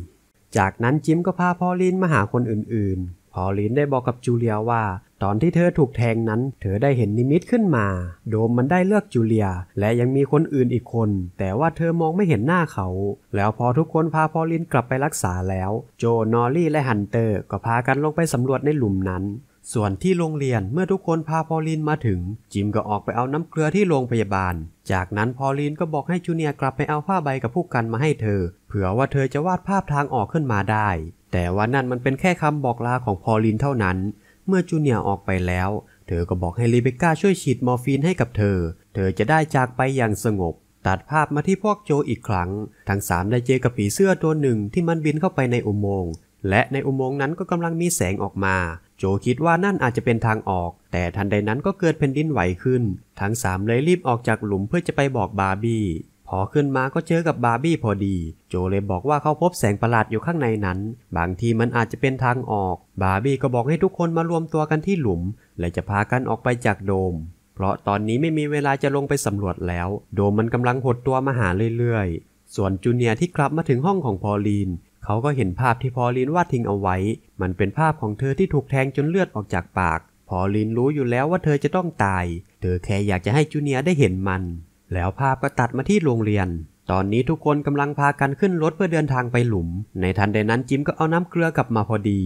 จากนั้นจิมก็พาพอลินมาหาคนอื่นๆ พอลินได้บอกกับจูเลียว่า ตอนที่เธอถูกแทงนั้นเธอได้เห็นนิมิตขึ้นมา โดมมันได้เลือกจูเลีย และยังมีคนอื่นอีกคน แต่ว่าเธอมองไม่เห็นหน้าเขา แล้วพอทุกคนพาพอลินกลับไปรักษาแล้ว โจนอรี่และฮันเตอร์ ก็พากันลงไปสำรวจในหลุมนั้นส่วนที่โรงเรียนเมื่อทุกคนพาพอลินมาถึง จิมก็ออกไปเอาน้ำเกลือที่โรงพยาบาล จากนั้นพอลินก็บอกให้จูเนียกลับไปเอาผ้าใบกับผู้กันมาให้เธอ เผื่อว่าเธอจะวาดภาพทางออกขึ้นมาได้ แต่ว่านั่นมันเป็นแค่คำบอกลาของพอลินเท่านั้น เมื่อจูเนียออกไปแล้ว เธอก็บอกให้รีเบก้าช่วยฉีดมอร์ฟีนให้กับเธอ เธอจะได้จากไปอย่างสงบ ตัดภาพมาที่พวกโจอีกครั้งทั้งสามได้เจอกับผีเสื้อตัวหนึ่งที่มันบินเข้าไปในอุโมงค์ และในอุโมงค์นั้นก็กำลังมีแสงออกมาโจคิดว่านั่นอาจจะเป็นทางออก แต่ทันใดนั้นก็เกิดแผ่นดินไหวขึ้น ทั้งสามเลยรีบออกจากหลุมเพื่อจะไปบอกบาร์บี้พอขึ้นมาก็เจอกับบาร์บี้พอดี โจเลยบอกว่าเขาพบแสงประหลาดอยู่ข้างในนั้น บางทีมันอาจจะเป็นทางออก บาร์บี้ก็บอกให้ทุกคนมารวมตัวกันที่หลุม และจะพากันออกไปจากโดมเพราะตอนนี้ไม่มีเวลาจะลงไปสำรวจแล้ว โดมมันกำลังหดตัวมาหาเรื่อย ๆ ส่วนจูเนียร์ที่กลับมาถึงห้องของพอลีนเขาก็เห็นภาพที่พอลินวาดทิ้งเอาไว้ มันเป็นภาพของเธอที่ถูกแทงจนเลือดออกจากปาก พอลินรู้อยู่แล้วว่าเธอจะต้องตาย เธอแค่อยากจะให้จูเนียร์ได้เห็นมัน แล้วภาพก็ตัดมาที่โรงเรียน ตอนนี้ทุกคนกำลังพากันขึ้นรถเพื่อเดินทางไปหลุม ในทันใดนั้นจิมก็เอาน้ำเกลือกลับมาพอดี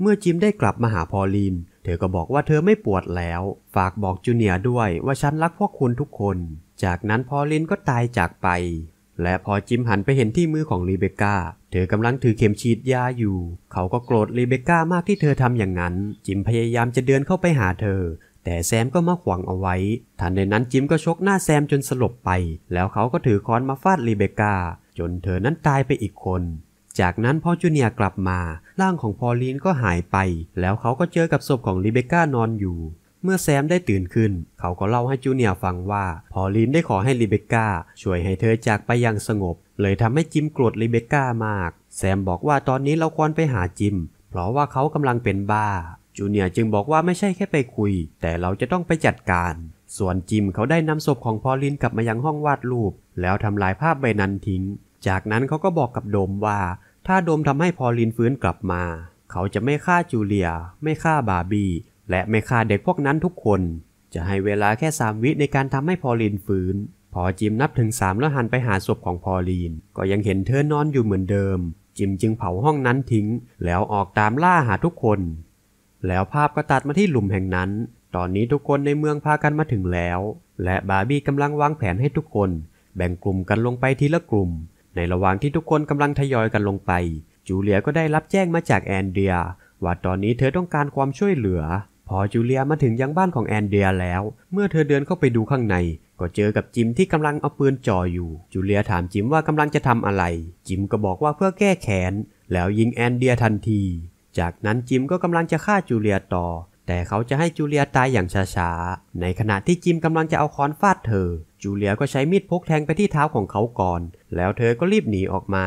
เมื่อจิมได้กลับมาหาพอลินเธอก็บอกว่าเธอไม่ปวดแล้ว ฝากบอกจูเนียร์ด้วยว่าฉันรักพวกคุณทุกคน จากนั้นพอลินก็ตายจากไปและพอจิมหันไปเห็นที่มือของรีเบคก้าเธอกำลังถือเข็มฉีดยาอยู่ เขาก็โกรธรีเบคก้ามากที่เธอทำอย่างนั้น จิมพยายามจะเดินเข้าไปหาเธอ แต่แซมก็มาขวางเอาไว้ ทันใดนั้นจิมก็ชกหน้าแซมจนสลบไป แล้วเขาก็ถือค้อนมาฟาดรีเบคก้าจนเธอนั้นตายไปอีกคน จากนั้นพอจูเนียกลับมา ร่างของพอลีนก็หายไป แล้วเขาก็เจอกับศพของรีเบคก้านอนอยู่เมื่อแซมได้ตื่นขึ้น เขาก็เล่าให้จูเนียฟังว่า พอลินได้ขอให้ริเบก้าช่วยให้เธอจากไปอย่างสงบ เลยทำให้จิมโกรธริเบก้ามาก แซมบอกว่าตอนนี้เราควรไปหาจิม เพราะว่าเขากำลังเป็นบ้า จูเนียจึงบอกว่าไม่ใช่แค่ไปคุย แต่เราจะต้องไปจัดการ ส่วนจิมเขาได้นำศพของพอลินกลับมายังห้องวาดรูป แล้วทำลายภาพใบนั้นทิ้ง จากนั้นเขาก็บอกกับโดมว่า ถ้าโดมทำให้พอลินฟื้นกลับมา เขาจะไม่ฆ่าจูเลีย ไม่ฆ่าบาร์บี้และไม่ฆ่าเด็กพวกนั้นทุกคน จะให้เวลาแค่สามวิในการทำให้พอลินฟื้น พอจิมนับถึงสามแล้วหันไปหาศพของพอลีนก็ยังเห็นเธอนอนอยู่เหมือนเดิม จิมจึงเผาห้องนั้นทิ้ง แล้วออกตามล่าหาทุกคน แล้วภาพก็ตัดมาที่หลุมแห่งนั้น ตอนนี้ทุกคนในเมืองพากันมาถึงแล้ว และบาร์บี้กำลังวางแผนให้ทุกคน แบ่งกลุ่มกันลงไปทีละกลุ่ม ในระหว่างที่ทุกคนกำลังทยอยกันลงไป จูเลียก็ได้รับแจ้งมาจากแอนเดียว่าตอนนี้เธอต้องการความช่วยเหลือพอจูเลียมาถึงยังบ้านของแอนเดียแล้ว เมื่อเธอเดินเข้าไปดูข้างใน ก็เจอกับจิมที่กำลังเอาปืนจ่ออยู่ จูเลียถามจิมว่ากำลังจะทำอะไร จิมก็บอกว่าเพื่อแก้แค้น แล้วยิงแอนเดียทันที จากนั้นจิมก็กำลังจะฆ่าจูเลียต่อ แต่เขาจะให้จูเลียตายอย่างช้าๆ ในขณะที่จิมกำลังจะเอาค้อนฟาดเธอ จูเลียก็ใช้มีดพกแทงไปที่เท้าของเขาก่อน แล้วเธอก็รีบหนีออกมา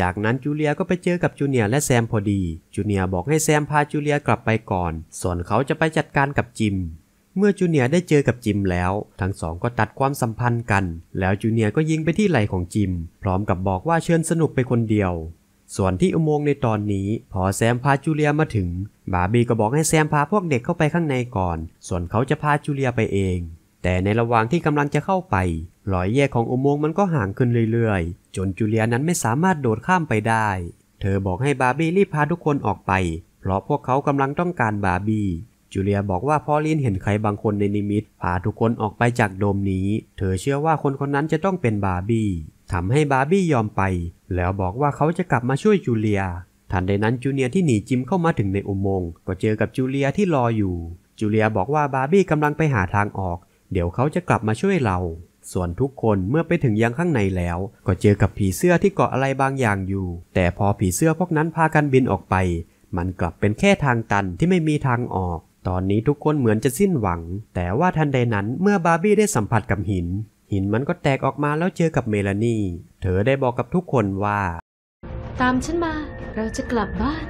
จากนั้นจูเลียก็ไปเจอกับจูเนียและแซมพอดี จูเนียบอกให้แซมพาจูเลียกลับไปก่อน ส่วนเขาจะไปจัดการกับจิม เมื่อจูเนียได้เจอกับจิมแล้ว ทั้งสองก็ตัดความสัมพันธ์กัน แล้วจูเนียก็ยิงไปที่ไหล่ของจิม พร้อมกับบอกว่าเชิญสนุกไปคนเดียว ส่วนที่อุโมงค์ในตอนนี้ พอแซมพาจูเลียมาถึง บาร์บี้ก็บอกให้แซมพาพวกเด็กเข้าไปข้างในก่อน ส่วนเขาจะพาจูเลียไปเอง แต่ในระหว่างที่กำลังจะเข้าไปรอยแยกของอุโมงค์มันก็ห่างขึ้นเรื่อยจนจูเลียนั้นไม่สามารถโดดข้ามไปได้ เธอบอกให้บาร์บี้รีบพาทุกคนออกไป เพราะพวกเขากำลังต้องการบาร์บี้ จูเลียบอกว่าพอลินเห็นใครบางคนในนิมิตพาทุกคนออกไปจากโดมนี้ เธอเชื่อว่าคนคนนั้นจะต้องเป็นบาร์บี้ทำให้บาร์บี้ยอมไป แล้วบอกว่าเขาจะกลับมาช่วยจูเลีย ทันใดนั้นจูเนียที่หนีจิมเข้ามาถึงในอุโมงค์ ก็เจอกับจูเลียที่รออยู่ จูเลียบอกว่าบาร์บี้กำลังไปหาทางออก เดี๋ยวเขาจะกลับมาช่วยเราส่วนทุกคนเมื่อไปถึงยังข้างในแล้วก็เจอกับผีเสื้อที่เกาะอะไรบางอย่างอยู่ แต่พอผีเสื้อพวกนั้นพากันบินออกไป มันกลับเป็นแค่ทางตันที่ไม่มีทางออก ตอนนี้ทุกคนเหมือนจะสิ้นหวัง แต่ว่าทันใดนั้นเมื่อบาร์บี้ได้สัมผัสกับหิน หินมันก็แตกออกมาแล้วเจอกับเมลานีเธอได้บอกกับทุกคนว่า ตามฉันมา เราจะกลับบ้าน